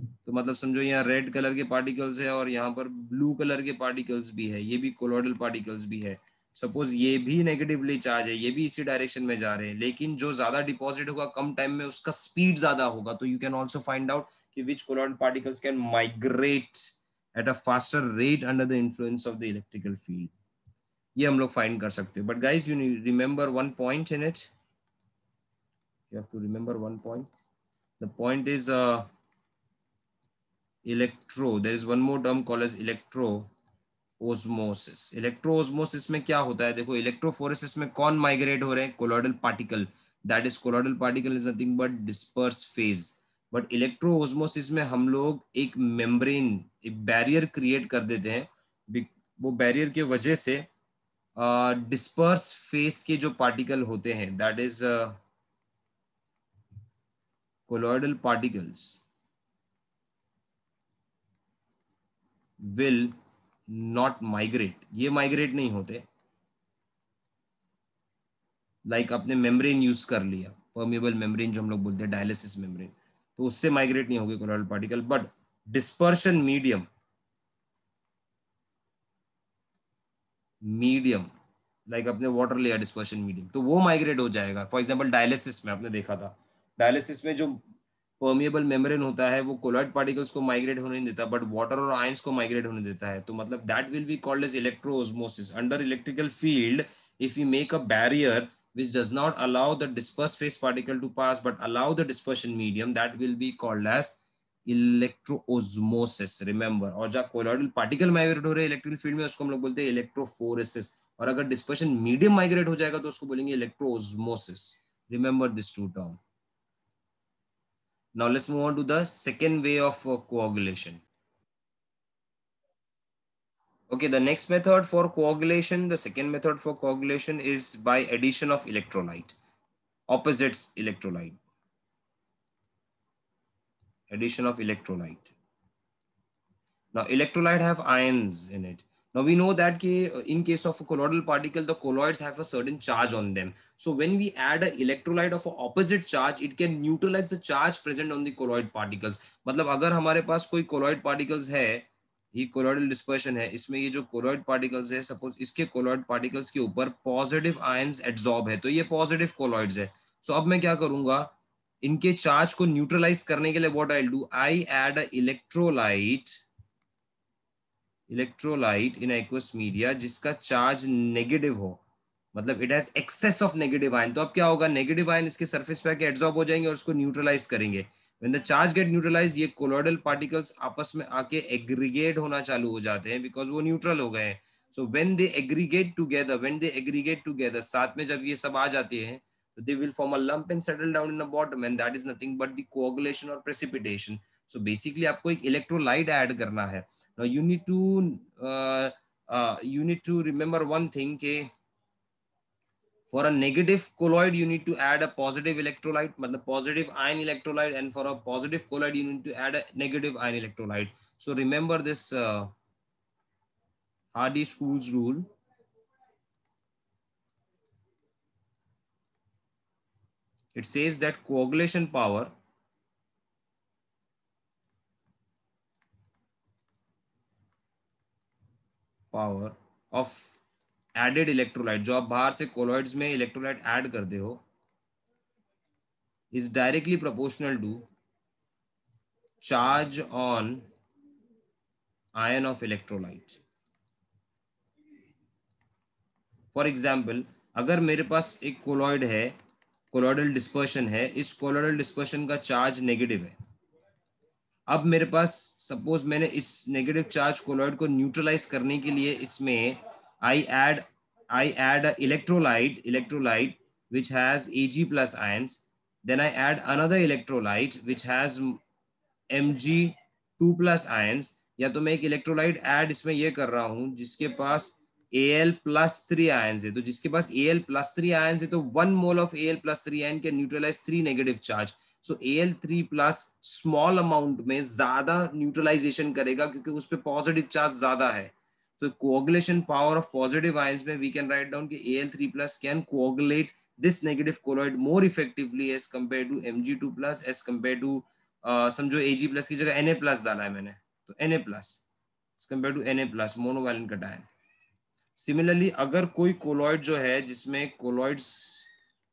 तो मतलब समझो यहाँ रेड कलर के पार्टिकल्स है और यहाँ पर ब्लू कलर के पार्टिकल्स भी है ये भी कोलोडल पार्टिकल्स भी है सपोज ये भी नेगेटिवली चार्ज है ये भी इसी डायरेक्शन में जा रहे हैं लेकिन जो ज्यादा डिपॉजिट होगा कम टाइम में उसका स्पीड ज्यादा होगा तो you can also find out कि which colloidal particles can migrate at a faster rate under the influence of the electrical field ये हम लोग फाइंड कर सकते हैं but guys you remember one point in it you have to remember one point the point is electro there is one more term call as electro osmosis electro osmosis में क्या होता है देखो इलेक्ट्रोफोरेसिस में कौन माइग्रेट हो रहे हैं colloidal particle that is colloidal particle is nothing but disperse phase but electro osmosis में हम लोग एक मेम्ब्रेन एक बैरियर क्रिएट कर देते हैं वो बैरियर के वजह से डिस्पर्स uh, फेस के जो पार्टिकल होते हैं that is colloidal particles will not migrate ये माइग्रेट नहीं होते लाइक like आपने मेम्ब्रेन यूज कर लिया परमेबल मेम्ब्रेन जो हम लोग बोलते हैं डायलिसिस मेम्ब्रेन तो उससे माइग्रेट नहीं होगी colloidal particle but dispersion medium medium like अपने वाटर लेयर डिस्पर्शन मीडियम तो वो माइग्रेट हो जाएगा फॉर एग्जाम्पल डायलिसिस में आपने देखा था डायलिसिस में जो परमिएबल मेम्ब्रेन होता है वो कोलॉइड पार्टिकल्स को माइग्रेट होने नहीं देता बट वाटर और आयंस को माइग्रेट होने देता है तो मतलब that will be called as electroosmosis under electrical field if you make a barrier which does allow the disperse phase particle to pass but allow the dispersion medium that will be called called electro electroosmosis remember और जहाँ colloidal particle migrate हो रहे हैं electrical field में उसको हम लोग बोलते हैं इलेक्ट्रोफोरेसिस और अगर डिस्पर्शन मीडियम माइग्रेट हो जाएगा तो उसको बोलेंगे electroosmosis remember this two term Now let's move on to the second way of uh, coagulation. Okay, the next method for coagulation, the second method for coagulation is by addition of electrolyte, opposites electrolyte. Addition of electrolyte. Now electrolyte have ions in it. Now we know that in case of a colloidal particle, the colloids have a certain charge on them. So when we add a electrolyte of a opposite charge, it can neutralize the charge present on the colloid particles. matlab agar hamare paas koi colloid particles hai ye colloidal dispersion hai isme ye jo colloid particles hai suppose iske colloid particles ke upar positive ions adsorb hai to ye positive colloids hai so, ab main kya karunga इनके charge को neutralize करने के लिए what I do I add a electrolyte electrolyte in aqueous media जिसका charge negative हो मतलब it has excess of negative ion तो अब क्या होगा नेगेटिव आयन इसके सरफेस पे आके एड्सॉर्ब हो जाएंगे और उसको न्यूट्रलाइज करेंगे when the charge get neutralized ये colloidal particles आपस में आके aggregate होना चालू हो जाते हैं because वो neutral हो गए हैं so when they aggregate together when they aggregate together साथ में जब ये सब आ जाते हैं तो they will form a lump and settle down in the bottom and that is nothing but the coagulation or precipitation so basically आपको एक electrolyte add करना है Now you need to uh, uh, you need to remember one thing. Okay? For a negative colloid, you need to add a positive electrolyte, but the positive ion electrolyte, and for a positive colloid, you need to add a negative ion electrolyte. So remember this uh, Hardy-Schools rule. It says that coagulation power power of added electrolyte जो आप बाहर से colloids में electrolyte add करते हो is directly proportional to charge on ion of electrolyte for example अगर मेरे पास एक कोलॉइड है कोलॉइडल डिस्पर्शन है इस कोलॉइडल डिस्पर्शन का चार्ज नेगेटिव है अब मेरे पास सपोज मैंने इस नेगेटिव चार्ज कोलॉइड को न्यूट्रलाइज करने के लिए इसमें I add I add electrolyte electrolyte A G plus plus then I add another electrolyte which has M G two plus ions. या तो मैं एक इलेक्ट्रोलाइट एड इसमें ये कर रहा हूँ जिसके पास A L plus three ions है तो जिसके पास A L plus three ions है तो one mole of A L plus three ion के neutralize three negative charge so A L three plus small amount में ज्यादा न्यूट्रलाइजेशन करेगा क्योंकि उस पर पॉजिटिव चार्ज ज्यादा है तो coagulation power of positive ion में we can write down A L three plus can coagulate this negative colloid more effectively as compare to M G two plus as compare to समझो A G plus की जगह N A plus डाला है मैंने तो N A plus as compare to N A plus monovalent का डायन similarly अगर कोई कोलॉइड जो है जिसमें कोलॉइड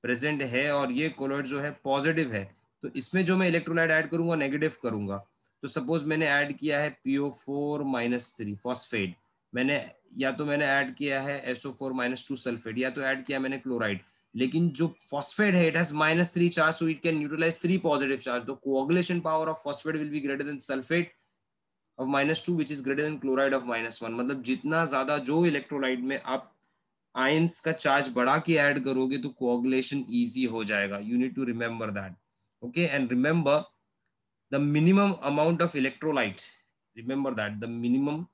प्रेजेंट है और ये कोलॉइड जो है पॉजिटिव है तो इसमें जो मैं इलेक्ट्रोलाइट ऐड करूंगा नेगेटिव करूंगा तो सपोज मैंने ऐड किया है P O four minus three phosphate मैंने या तो मैंने ऐड किया है S O four minus two sulphate या तो ऐड किया मैंने क्लोराइड लेकिन जो फॉस्फेड है it has minus three charge so it can neutralize three positive charge तो coagulation power of phosphate will be greater than sulphate of minus two which is greater than chloride of minus one मतलब जितना ज्यादा जो electrolyte में आप ions का charge बढ़ा के ऐड करोगे तो कोऑगुलेशन ईजी हो जाएगा you need to remember that Okay, and remember the minimum amount of electrolyte. Remember that the minimum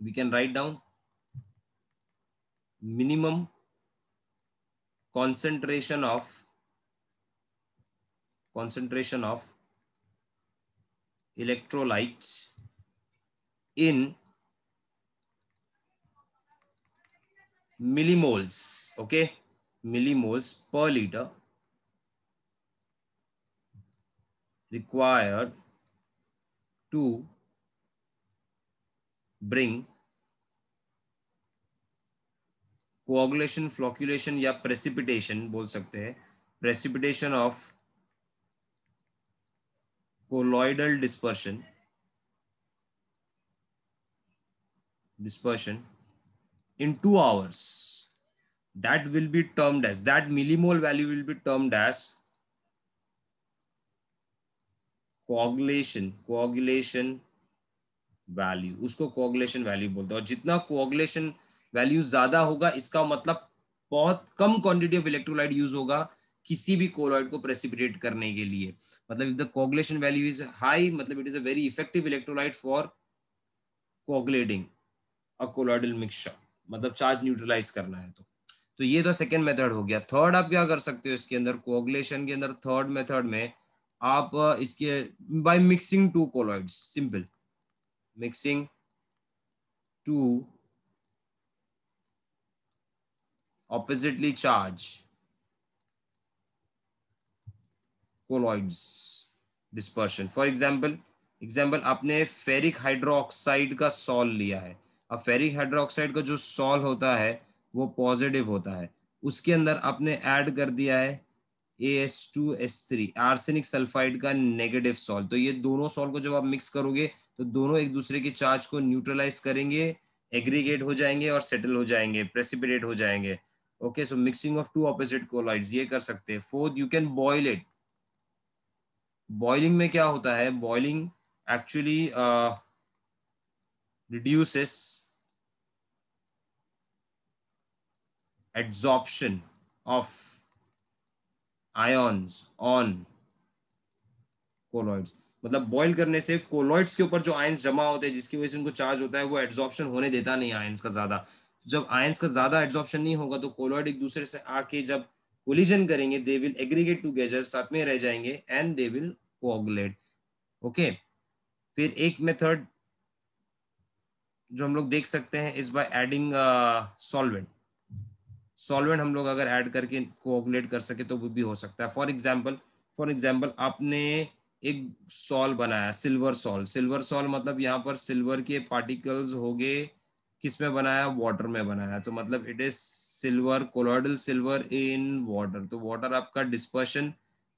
we can write down minimum concentration of concentration of electrolytes in millimoles okay millimoles per liter required to bring coagulation flocculation या precipitation बोल सकते हैं precipitation of colloidal dispersion dispersion in 2 hours that will be termed as that millimole value will be termed as 2 coagulation coagulation value उसको coagulation value बोलते हैं और जितना coagulation value ज्यादा होगा इसका मतलब बहुत कम क्वांटिटी ऑफ इलेक्ट्रोलाइट यूज होगा किसी भी कोलॉइड को प्रेसिपिटेट करने के लिए मतलब if the coagulation value is high मतलब it is a very effective electrolyte for coagulating a colloidal mixture मतलब चार्ज न्यूट्रलाइज करना है तो तो ये तो सेकेंड मेथड हो गया थर्ड आप क्या कर सकते हो इसके अंदर कोगुलेशन के अंदर थर्ड मेथड में आप इसके by mixing two colloids simple mixing two oppositely charge colloids dispersion for example example आपने फेरिक हाइड्रोक्साइड का सॉल लिया है अब फेरिक हाइड्रोक्साइड का जो सॉल होता है वो पॉजिटिव होता है उसके अंदर आपने ऐड कर दिया है A S two S three arsenic sulphide का नेगेटिव सॉल्ट तो ये दोनों सॉल्ट को जब आप मिक्स करोगे तो दोनों एक दूसरे के चार्ज को न्यूट्रलाइज करेंगे एग्रीगेट हो जाएंगे और सेटल हो जाएंगे प्रेसिपिटेट हो जाएंगे okay so mixing of two opposite colloids ये कर सकते हैं fourth you can boil it boiling में क्या होता है boiling actually reduces adsorption of ions on colloids मतलब बॉइल करने से कोलॉइड्स के ऊपर जो आयंस जमा होते हैं जिसकी वजह से उनको चार्ज होता है वो एड्जॉर्प्शन होने देता नहीं आयंस का ज्यादा जब आयंस का ज्यादा एड्जॉर्प्शन नहीं होगा तो कोलॉइड एक दूसरे से आके जब कोलिजन करेंगे दे विल एग्रीगेट टूगेदर साथ में रह जाएंगे and they will coagulate okay फिर एक मेथड जो हम लोग देख सकते हैं is by adding solvent solvent हम लोग अगर ऐड करके कोकुलेट कर सके तो वो भी हो सकता है फॉर एग्जाम्पल फॉर एग्जाम्पल आपने एक सॉल बनाया सिल्वर सॉल सिल्वर सॉल मतलब यहाँ पर सिल्वर के पार्टिकल्स हो गए किस में बनाया वाटर में बनाया तो मतलब it is silver colloidal silver in water तो वाटर आपका डिस्पर्शन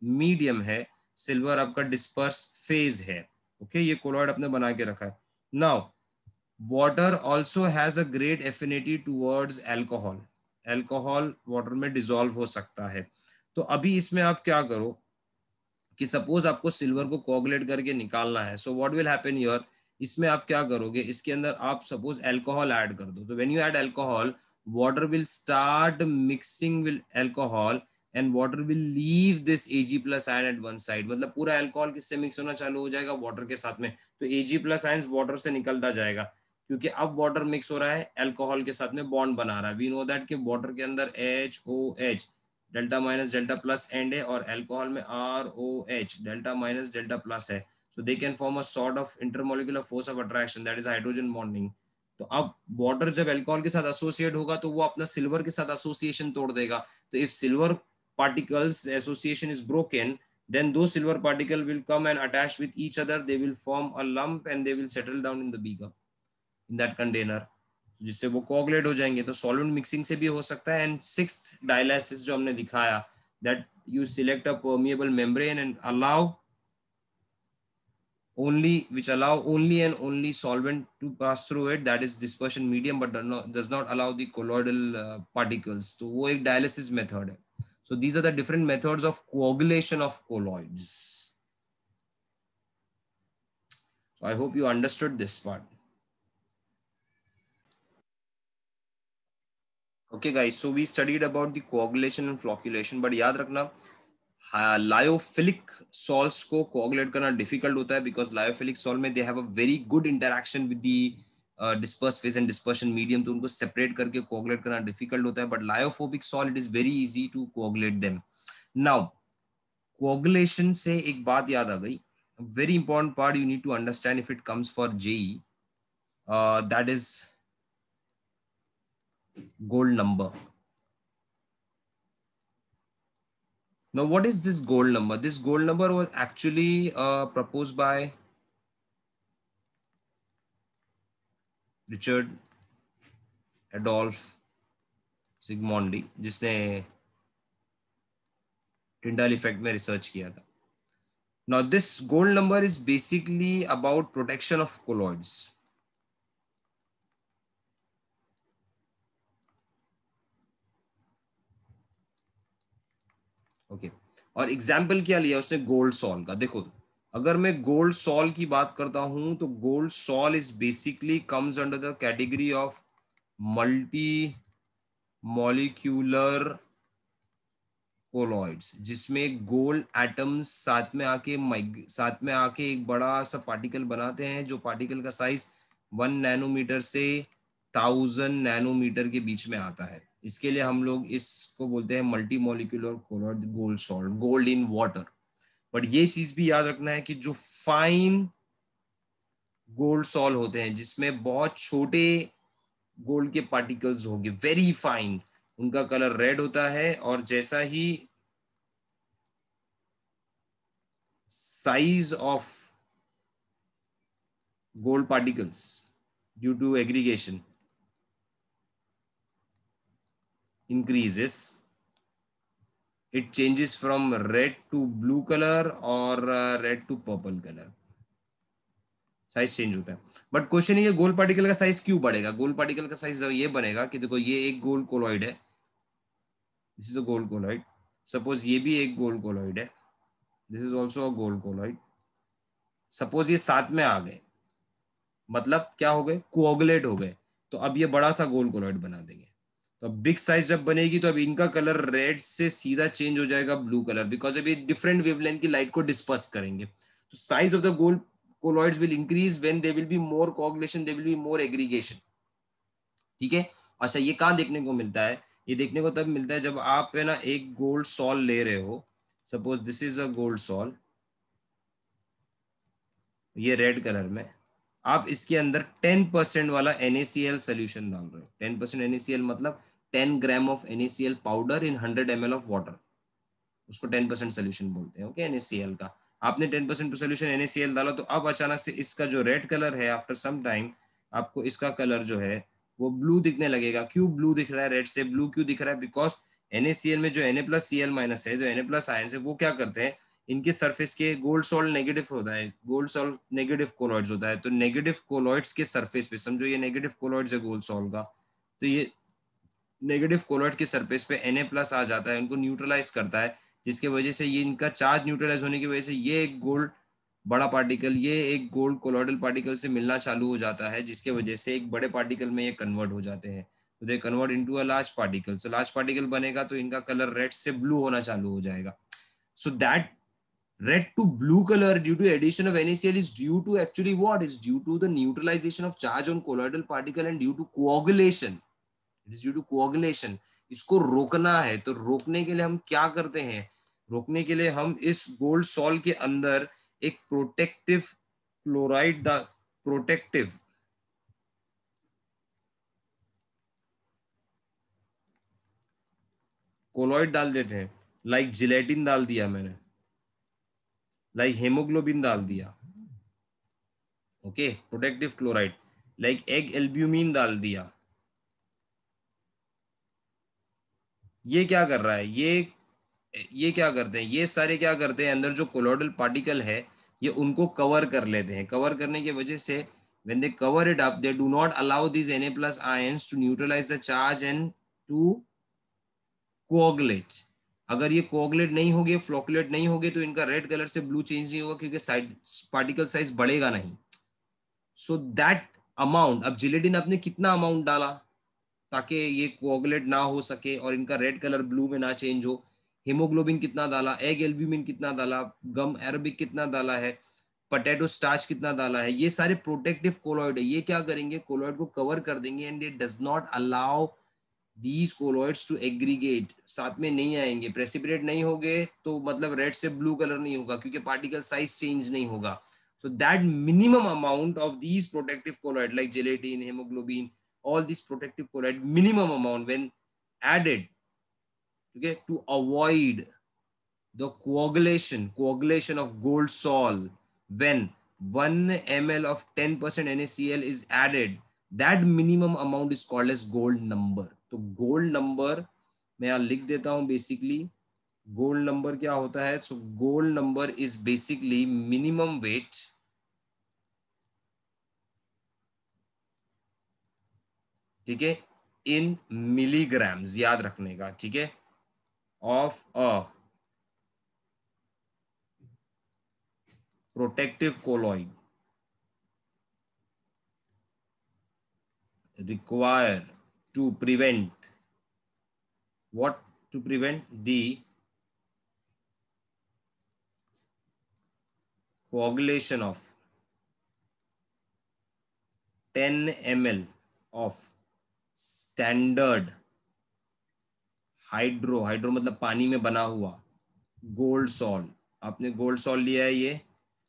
मीडियम है सिल्वर आपका डिस्पर्स फेज है ओके ये कोलॉइड आपने बना के रखा है now water also has a great affinity towards alcohol alcohol water में डिजोल्व हो सकता है तो अभी इसमें आप क्या करो कि सपोज आपको सिल्वर को कोगुलेट करके निकालना है so what will happen your इसमें आप क्या करोगे इसके अंदर आप सपोज एल्कोहल ऐड कर दो तो when you add alcohol will start mixing mixing with and and will leave this A G plus ion at one side मतलब पूरा अल्कोहल किससे मिक्स होना चालू हो जाएगा वाटर के साथ में तो A G plus ion water से निकलता जाएगा क्योंकि अब वाटर मिक्स हो रहा है एल्कोहल के साथ में बॉन्ड बना रहा है वी नो दैट कि वाटर के अंदर H O H delta minus delta plus and है और एल्कोहल में R O H delta minus delta plus है so they can form a sort of intermolecular force of attraction that is hydrogen bonding तो अब water जब alcohol के साथ associate होगा तो वो अपना सिल्वर के साथ एसोसिएशन तोड़ देगा तो if silver particles association is broken then दो silver particle will come and attach with each other they will form a lump and they will settle down in the beaker in that container जिससे वो कोगलेट हो जाएंगे तो solvent mixing से भी हो सकता है एंड सिक्स डायलिसिस जो हमने दिखाया that you select a permeable membrane and allow only which allow only and only solvent to pass through it that is dispersion medium but does not allow the colloidal uh, particles so wo ek dialysis method hai so these are the different methods of coagulation of colloids so i hope you understood this part okay guys so we studied about the coagulation and flocculation but याद रखना lyophilic sols को coagulate करना difficult होता है because lyophilic sol में they have a very good interaction with the disperse phase and dispersion medium तो उनको separate करके कोगुलेट करना डिफिकल्ट होता है but lyophobic sol it is very easy to coagulate them now coagulation से एक बात याद आ गई very important part you need to understand if it comes for JEE that is gold number. Now, what is this gold number? This gold number was actually uh, proposed by Richard Adolf sigmondi jisne Tyndall effect mein research kiya tha now this gold number is basically about protection of colloids और example क्या लिया उसने gold sol का देखो अगर मैं gold sol की बात करता हूं तो gold sol is basically comes under the category of multi molecular colloids जिसमें गोल्ड एटम्स साथ में आके साथ में आके एक बड़ा सा पार्टिकल बनाते हैं जो पार्टिकल का साइज वन नैनोमीटर से थाउजेंड नैनोमीटर के बीच में आता है इसके लिए हम लोग इसको बोलते हैं multi molecular colloid gold salt gold in water but ये चीज भी याद रखना है कि जो फाइन गोल्ड सॉल होते हैं जिसमें बहुत छोटे गोल्ड के पार्टिकल्स होंगे वेरी फाइन उनका कलर रेड होता है और जैसा ही size of gold particles due to aggregation increases it changes from red to blue color or uh, red to purple color size change होता है बट क्वेश्चन ये गोल्ड पार्टिकल का साइज क्यों बढ़ेगा गोल्ड पार्टिकल का साइज ये बनेगा कि देखो ये एक गोल्ड कोलॉइड है this is a gold colloid suppose ये भी एक गोल्ड कोलॉइड है this is also a gold colloid suppose ये साथ में आ गए मतलब क्या हो गए कोगलेट हो गए तो अब ये बड़ा सा गोल्ड कोलॉइड बना देंगे तो अब बिग साइज जब बनेगी तो अब इनका कलर रेड से सीधा चेंज हो जाएगा ब्लू कलर बिकॉज अभी डिफरेंट वेवलेंथ की लाइट को डिस्पर्स करेंगे तो size of the gold colloid will increase when they will be more coagulation they will be more aggregation ठीक है अच्छा ये कहाँ देखने को मिलता है ये देखने को तब मिलता है जब आप है ना एक गोल्ड सॉल ले रहे हो suppose this is a gold sol ये रेड कलर में आप इसके अंदर 10% वाला NaCl सोल्यूशन डाल रहे हो 10% NaCl मतलब 10 gram of NaCl powder in 100 ml of water उसको 10 परसेंट सोल्यूशन बोलते हैं ओके NaCl का आपने 10 परसेंट सोल्यूशन NaCl डाला तो अब अचानक से इसका जो रेड कलर है आफ्टर सम टाइम आपको इसका कलर जो है वो ब्लू दिखने लगेगा क्यों ब्लू दिख रहा है रेड से ब्लू क्यों दिख रहा है बिकॉज NaCl में जो Na प्लस सी माइनस है जो Na प्लस आयन है वो क्या करते हैं इनके सरफेस के गोल्ड सॉल्ट नेगेटिव होता है गोल्ड सॉल्ट नेगेटिव कोलॉइड्स होता है तो नेगेटिव कोलॉइड्स के सरफेस पे समझो ये नेगेटिव कोलॉइड्स है गोल्ड सॉल्ट का तो ये नेगेटिव कोलोइड के सरफेस पे एन प्लस आ जाता है उनको न्यूट्रलाइज करता है जिसके वजह से ये इनका चार्ज न्यूट्रलाइज होने की वजह से ये एक गोल्ड बड़ा पार्टिकल ये एक गोल्ड कोलोइडल पार्टिकल से मिलना चालू हो जाता है जिसके वजह से एक बड़े पार्टिकल में ये कन्वर्ट हो जाते हैं तो they convert into a large particle so large particle बनेगा तो इनका कलर रेड से ब्लू होना चालू हो जाएगा so that red to blue colour due to addition of NaCl is due to actually what is due to the neutralization of charge on colloidal particle and due to coagulation it is due to coagulation इसको रोकना है तो रोकने के लिए हम क्या करते हैं रोकने के लिए हम इस गोल्ड सॉल के अंदर एक protective chloride the protective colloid डाल देते हैं लाइक जिलेटिन डाल दिया मैंने लाइक हेमोग्लोबिन डाल दिया okay protective chloride like egg albumin डाल दिया ये क्या कर रहा है ये ये क्या करते हैं ये सारे क्या करते हैं अंदर जो कोलोडल पार्टिकल है ये उनको कवर कर लेते हैं कवर करने की वजह से they cover it up they do not allow allow N A plus ions to neutralize the charge and to coagulate अगर ये कोगलेट नहीं होगे फ्लोकलेट नहीं होगे तो इनका रेड कलर से ब्लू चेंज नहीं होगा क्योंकि साइड पार्टिकल साइज बढ़ेगा नहीं सो दैट अमाउंट अब जिलेटिन आपने कितना अमाउंट डाला ताकि ये कोगलेट ना हो सके और इनका रेड कलर ब्लू में ना चेंज हो हीमोग्लोबिन कितना डाला एग एल्ब्यूमिन कितना डाला गम एरोबिक कितना डाला है पटेटो स्टार्च कितना डाला है ये सारे प्रोटेक्टिव कोलॉइड है ये क्या करेंगे कोलॉइड को कवर कर देंगे and it does not allow these colloids to aggregate साथ में नहीं आएंगे प्रेसिपिटेट नहीं गए तो मतलब रेड से ब्लू कलर नहीं होगा क्योंकि पार्टिकल साइज चेंज नहीं होगा so that minimum amount of these protective colloid like gelatin haemoglobin all this protective chloride minimum amount when added okay, to avoid the coagulation, coagulation of gold sol when 1 ml of 10% NaCl is added, that minimum amount is called as gold number. so gold number मैं yahan likh deta hu basically gold number kya hota hai so gold number is basically minimum weight ठीक है इन milligram याद रखने का ठीक है of a protective colloid require to prevent what to prevent the of ten M L of standard hydro hydro मतलब पानी में बना हुआ गोल्ड सॉल्ट आपने गोल्ड सॉल्ट लिया है ये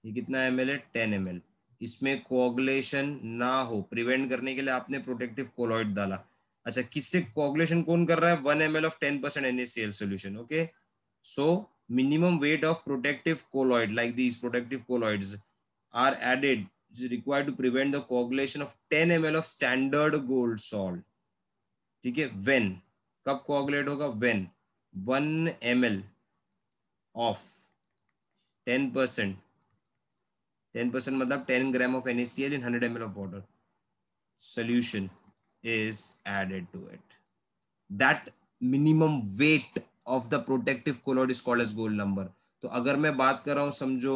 ये कितना एम एल है टेन एम एल इसमें कोगुलेशन ना हो प्रिवेंट करने के लिए आपने प्रोटेक्टिव कोलॉइड डाला अच्छा किससे कोगुलेशन कौन कर रहा है one M L of ten percent N solution okay so minimum weight of protective colloid like this protective colloids are added is required to prevent the coagulation of 10 ml of standard gold salt ठीक है when कब coagulate होगा when one M L of ten percent ten percent मतलब ten gram of N in hundred M L of water solution is added to it that minimum weight of the protective colloid is called as gold number तो अगर मैं बात कर रहा हूं समझो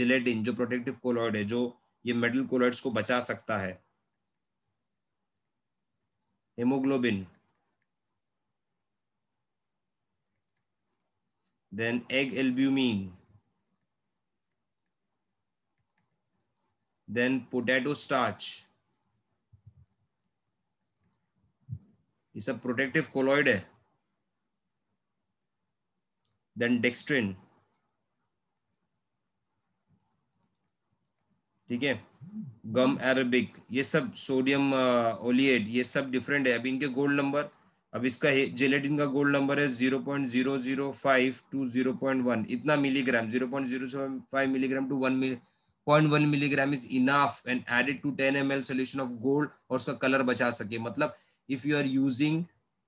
gelatin जो प्रोटेक्टिव कोलॉइड है जो ये मेटल कोलॉइड्स को बचा सकता है hemoglobin then egg albumin then potato starch ये सब प्रोटेक्टिव कोलॉइड है देन डेक्सट्रिन ठीक है गम अरेबिक ये सब सोडियम ओलिएट uh, ये सब डिफरेंट है अभी इनके गोल्ड नंबर अब इसका जेलेटिन का गोल्ड नंबर है zero point zero zero five to zero point one इतना milligram zero point zero five milligram to one point one milligram is enough and added to ten M L solution of gold और उसका colour बचा सके मतलब if you are using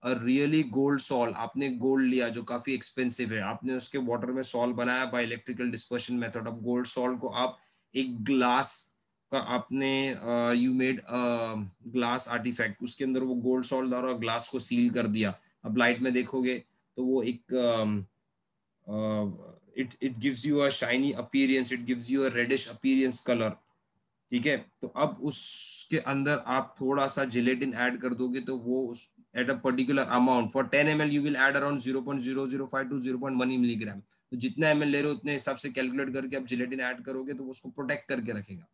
a really gold sol आपने gold लिया जो काफी expensive है आपने उसके वाटर में सॉल्व बनाया by electrical dispersion method of gold sol को आप एक ग्लास का आपने यू मेड ग्लास आर्टिफैक्ट उसके अंदर वो गोल्ड सॉल्ट और ग्लास को सील कर दिया अब लाइट में देखोगे तो वो एक it it gives you a shiny appearance it gives you a reddish appearance colour ठीक है तो अब उसके अंदर आप थोड़ा सा जिलेटिन ऐड कर दोगे तो वो उस at a particular amount for ten M L you will add around zero point zero zero five to zero point one milligram तो जितना एम एल ले रहे हो उतने हिसाब से कैलकुलेट करके आप जिलेटिन ऐड करोगे तो उसको प्रोटेक्ट करके रखेगा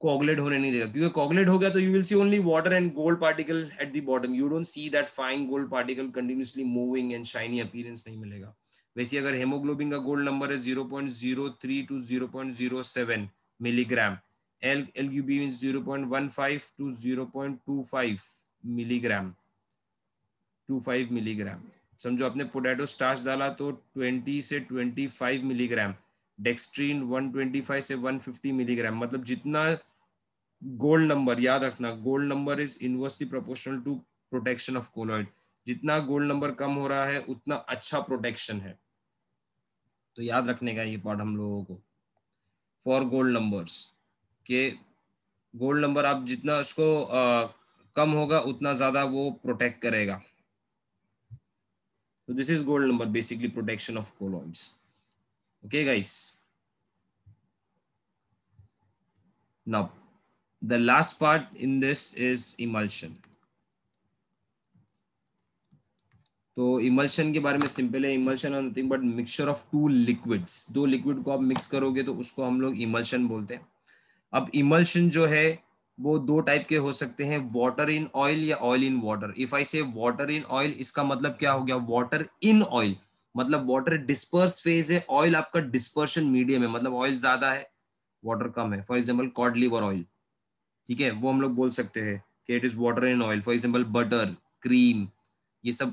कोगलेट होने नहीं देगा क्योंकि कोगलेट हो गया तो you will see only water and gold particle at the bottom you don't see that fine gold particle continuously moving and shiny appearance नहीं मिलेगा वैसे अगर हेमोग्लोबिन का गोल्ड नंबर है 0.03 to 0.07 milligram L L U B means zero to 0.25 milligram 25 milligram समझो आपने potato starch डाला तो 20 से 25 मिलीग्राम डेक्सट्रीन 125 से 150 मिलीग्राम मतलब जितना गोल्ड नंबर याद रखना gold number is inversely proportional to protection of colloid जितना गोल्ड नंबर कम हो रहा है उतना अच्छा प्रोटेक्शन है तो याद रखने का ये पार्ट हम लोगों को फॉर गोल्ड नंबर्स के गोल्ड नंबर आप जितना उसको आ, कम होगा उतना ज्यादा वो प्रोटेक्ट करेगा तो this is gold number basically protection of colloids Okay, guys. Now, the last part in this is emulsion. तो इमल्शन के बारे में सिंपल है emulsion nothing but mixture of two liquids दो लिक्विड को आप मिक्स करोगे तो उसको हम लोग इमल्शन बोलते हैं अब इमल्शन जो है वो दो टाइप के हो सकते हैं वाटर इन ऑयल या oil in water if I say water in oil इसका मतलब क्या हो गया वाटर इन ऑयल मतलब वाटर डिस्पर्स फेज है ऑयल आपका डिस्पर्शन मीडियम है मतलब ऑयल ज्यादा है वाटर कम है for example cod liver oil ठीक है वो हम लोग बोल सकते हैं कि it is water in oil for example butter cream ये सब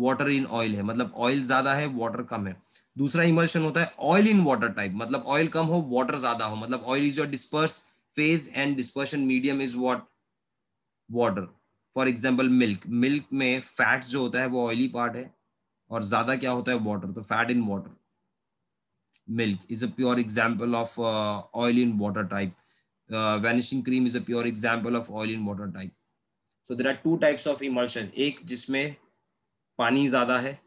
वाटर इन ऑयल है मतलब ऑयल ज्यादा है वाटर कम है दूसरा इमर्शन होता है ऑयल इन वाटर टाइप मतलब ऑयल कम हो वाटर ज्यादा हो मतलब oil is your disperse phase and dispersion medium is what water for example milk milk में फैट्स जो होता है वो ऑयली पार्ट है और ज्यादा क्या होता है वाटर तो fat in water milk is a pure example of oil in water type vanishing cream is a pure example of oil in water type so there are two types of emulsion एक जिसमें पानी ज्यादा है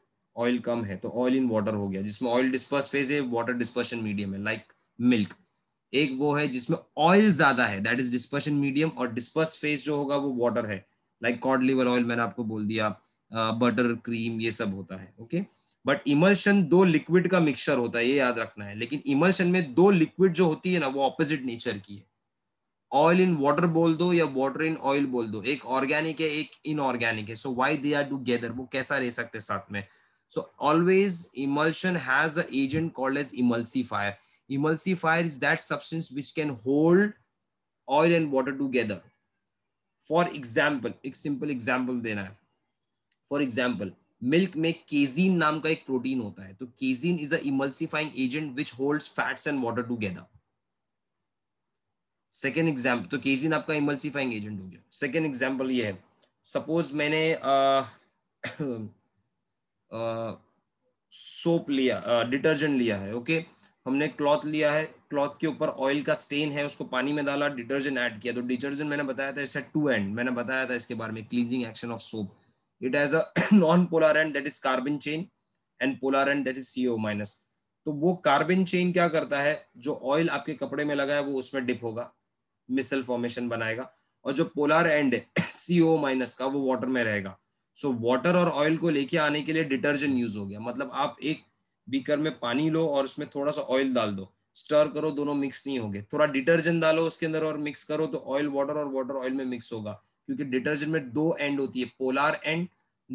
oil कम है तो oil in water हो गया जिसमें ऑयल डिस्पर्स फेज है वाटर डिस्पर्शन मीडियम है लाइक मिल्क एक वो है जिसमें ऑयल ज्यादा है दैट इज डिस्पर्शन मीडियम और डिस्पर्स फेज जो होगा वो वाटर है लाइक कॉड लिवर ऑयल मैंने आपको बोल दिया बटर क्रीम ये सब होता है ओके बट इमल्शन दो लिक्विड का मिक्सचर होता है ये याद रखना है लेकिन इमल्शन में दो लिक्विड जो होती है ना वो ऑपोजिट नेचर की है ऑयल इन वाटर बोल दो या वाटर इन ऑयल बोल दो एक ऑर्गेनिक है एक इनऑर्गेनिक है so why they are together वो कैसा रह सकते साथ में so always emulsion has agent called as emulsifier emulsifier is that substance which can hold oil and water together for example एक सिंपल एग्जाम्पल देना है फॉर एग्जाम्पल मिल्क में केजीन नाम का एक प्रोटीन होता है तो casein is emulsifying agent which hold fats and water together second example तो केजीन आपका इमल्सिफाइंग एजेंट हो गया सेकेंड एग्जाम्पल ये है सपोज मैंने सोप <coughs> लिया डिटर्जेंट लिया है ओके okay? हमने क्लॉथ लिया है क्लॉथ के ऊपर ऑयल का स्टेन है उसको पानी में डाला डिटर्जेंट ऐड किया तो डिटर्जेंट मैंने बताया था इसे टू एंड मैंने बताया था इसके बारे में cleansing action of soap it has a <coughs> non-polar end that is carbon chain and polar end that is CO minus. तो वो कार्बन चेन क्या करता है जो ऑयल आपके कपड़े में लगा है वो उसमें डिप होगा मिसल फॉर्मेशन बनाएगा और जो पोलर एंड है सीओ माइनस का वो वाटर में रहेगा सो so, वाटर और ऑयल को लेके आने के लिए डिटर्जेंट यूज हो गया मतलब आप एक बीकर में पानी लो और उसमें थोड़ा सा ऑयल डाल दो स्टर करो दोनों मिक्स नहीं होंगे थोड़ा डिटर्जेंट डालो उसके अंदर और मिक्स करो तो ऑयल वाटर और वाटर ऑयल में मिक्स होगा क्योंकि डिटर्जेंट में दो एंड होती है polar end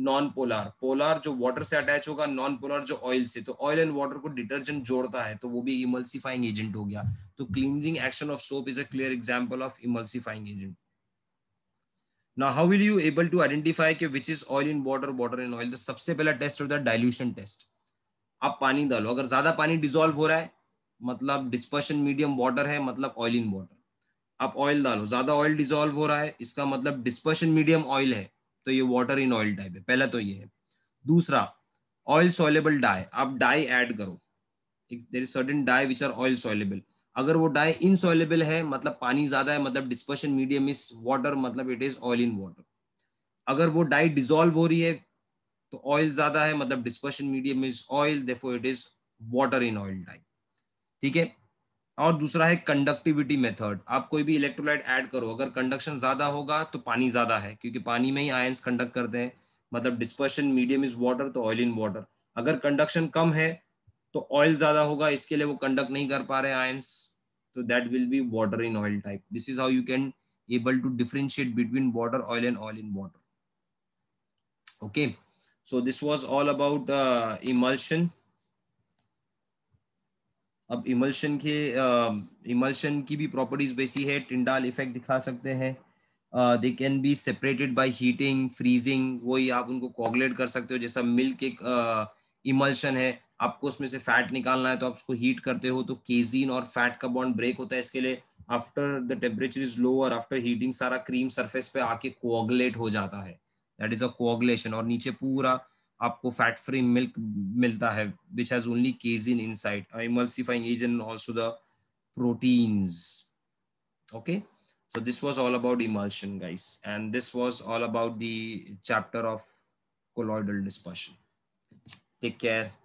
non polar polar जो वाटर से अटैच होगा नॉन पोलार जो ऑयल से तो ऑयल एंड वाटर को डिटर्जेंट जोड़ता है तो वो भी इमल्सिफाइंग एजेंट हो गया तो cleansing action of soap is a clear example of emulsifying agent ना how will you able to identify के which is oil in water water in oil सबसे पहला टेस्ट होता है डायल्यूशन टेस्ट आप पानी डालो अगर ज्यादा पानी डिजोल्व हो रहा है मतलब डिस्पर्शन मीडियम वाटर है मतलब ऑयल इन वॉटर आप ऑयल डालो ज्यादा ऑयल डिजोल्व हो रहा है इसका मतलब डिस्पर्शन मीडियम ऑयल है तो ये वाटर इन ऑयल टाइप है पहला तो ये है दूसरा ऑयल सोलेबल डाई आप डाई ऐड करो there is certain dye which are oil soluble अगर वो डाई इनसोलेबल है मतलब पानी ज्यादा है मतलब डिस्पर्शन मीडियम इज वाटर मतलब it is oil in water अगर वो डाई डिजोल्व हो रही है तो ऑयल ज्यादा है मतलब dispersion medium is oil therefore it is water in oil dye ठीक है और दूसरा है कंडक्टिविटी मेथड आप कोई भी इलेक्ट्रोलाइट ऐड करो अगर कंडक्शन ज्यादा होगा तो पानी ज्यादा है क्योंकि पानी में ही आयंस कंडक्ट करते हैं मतलब डिस्पर्शन मीडियम इज वाटर तो ऑयल इन वाटर अगर कंडक्शन कम है तो ऑयल ज्यादा होगा इसके लिए वो कंडक्ट नहीं कर पा रहे आयंस तो that will be water in oil type this is how you can able to differentiate between water oil and oil in water okay so this was all about uh, अब emulsion के emulsion की भी properties वैसी है Tyndall effect दिखा सकते हैं they can be separated by heating freezing वही आप उनको कॉगलेट कर सकते हो जैसा मिल्क एक इमल्शन uh, है आपको उसमें से फैट निकालना है तो आप उसको हीट करते हो तो केजीन और फैट का बॉन्ड ब्रेक होता है इसके लिए after the temperature is low और आफ्टर हीटिंग सारा क्रीम सरफेस पे आके कोगलेट हो जाता है दैट इज अ कोगलेशन और नीचे पूरा आपको फैट फ्री मिल्क मिलता है which has only casein inside emulsifying agent also the proteins okay so this was all about emulsion guys and this was all about the chapter of colloidal dispersion take care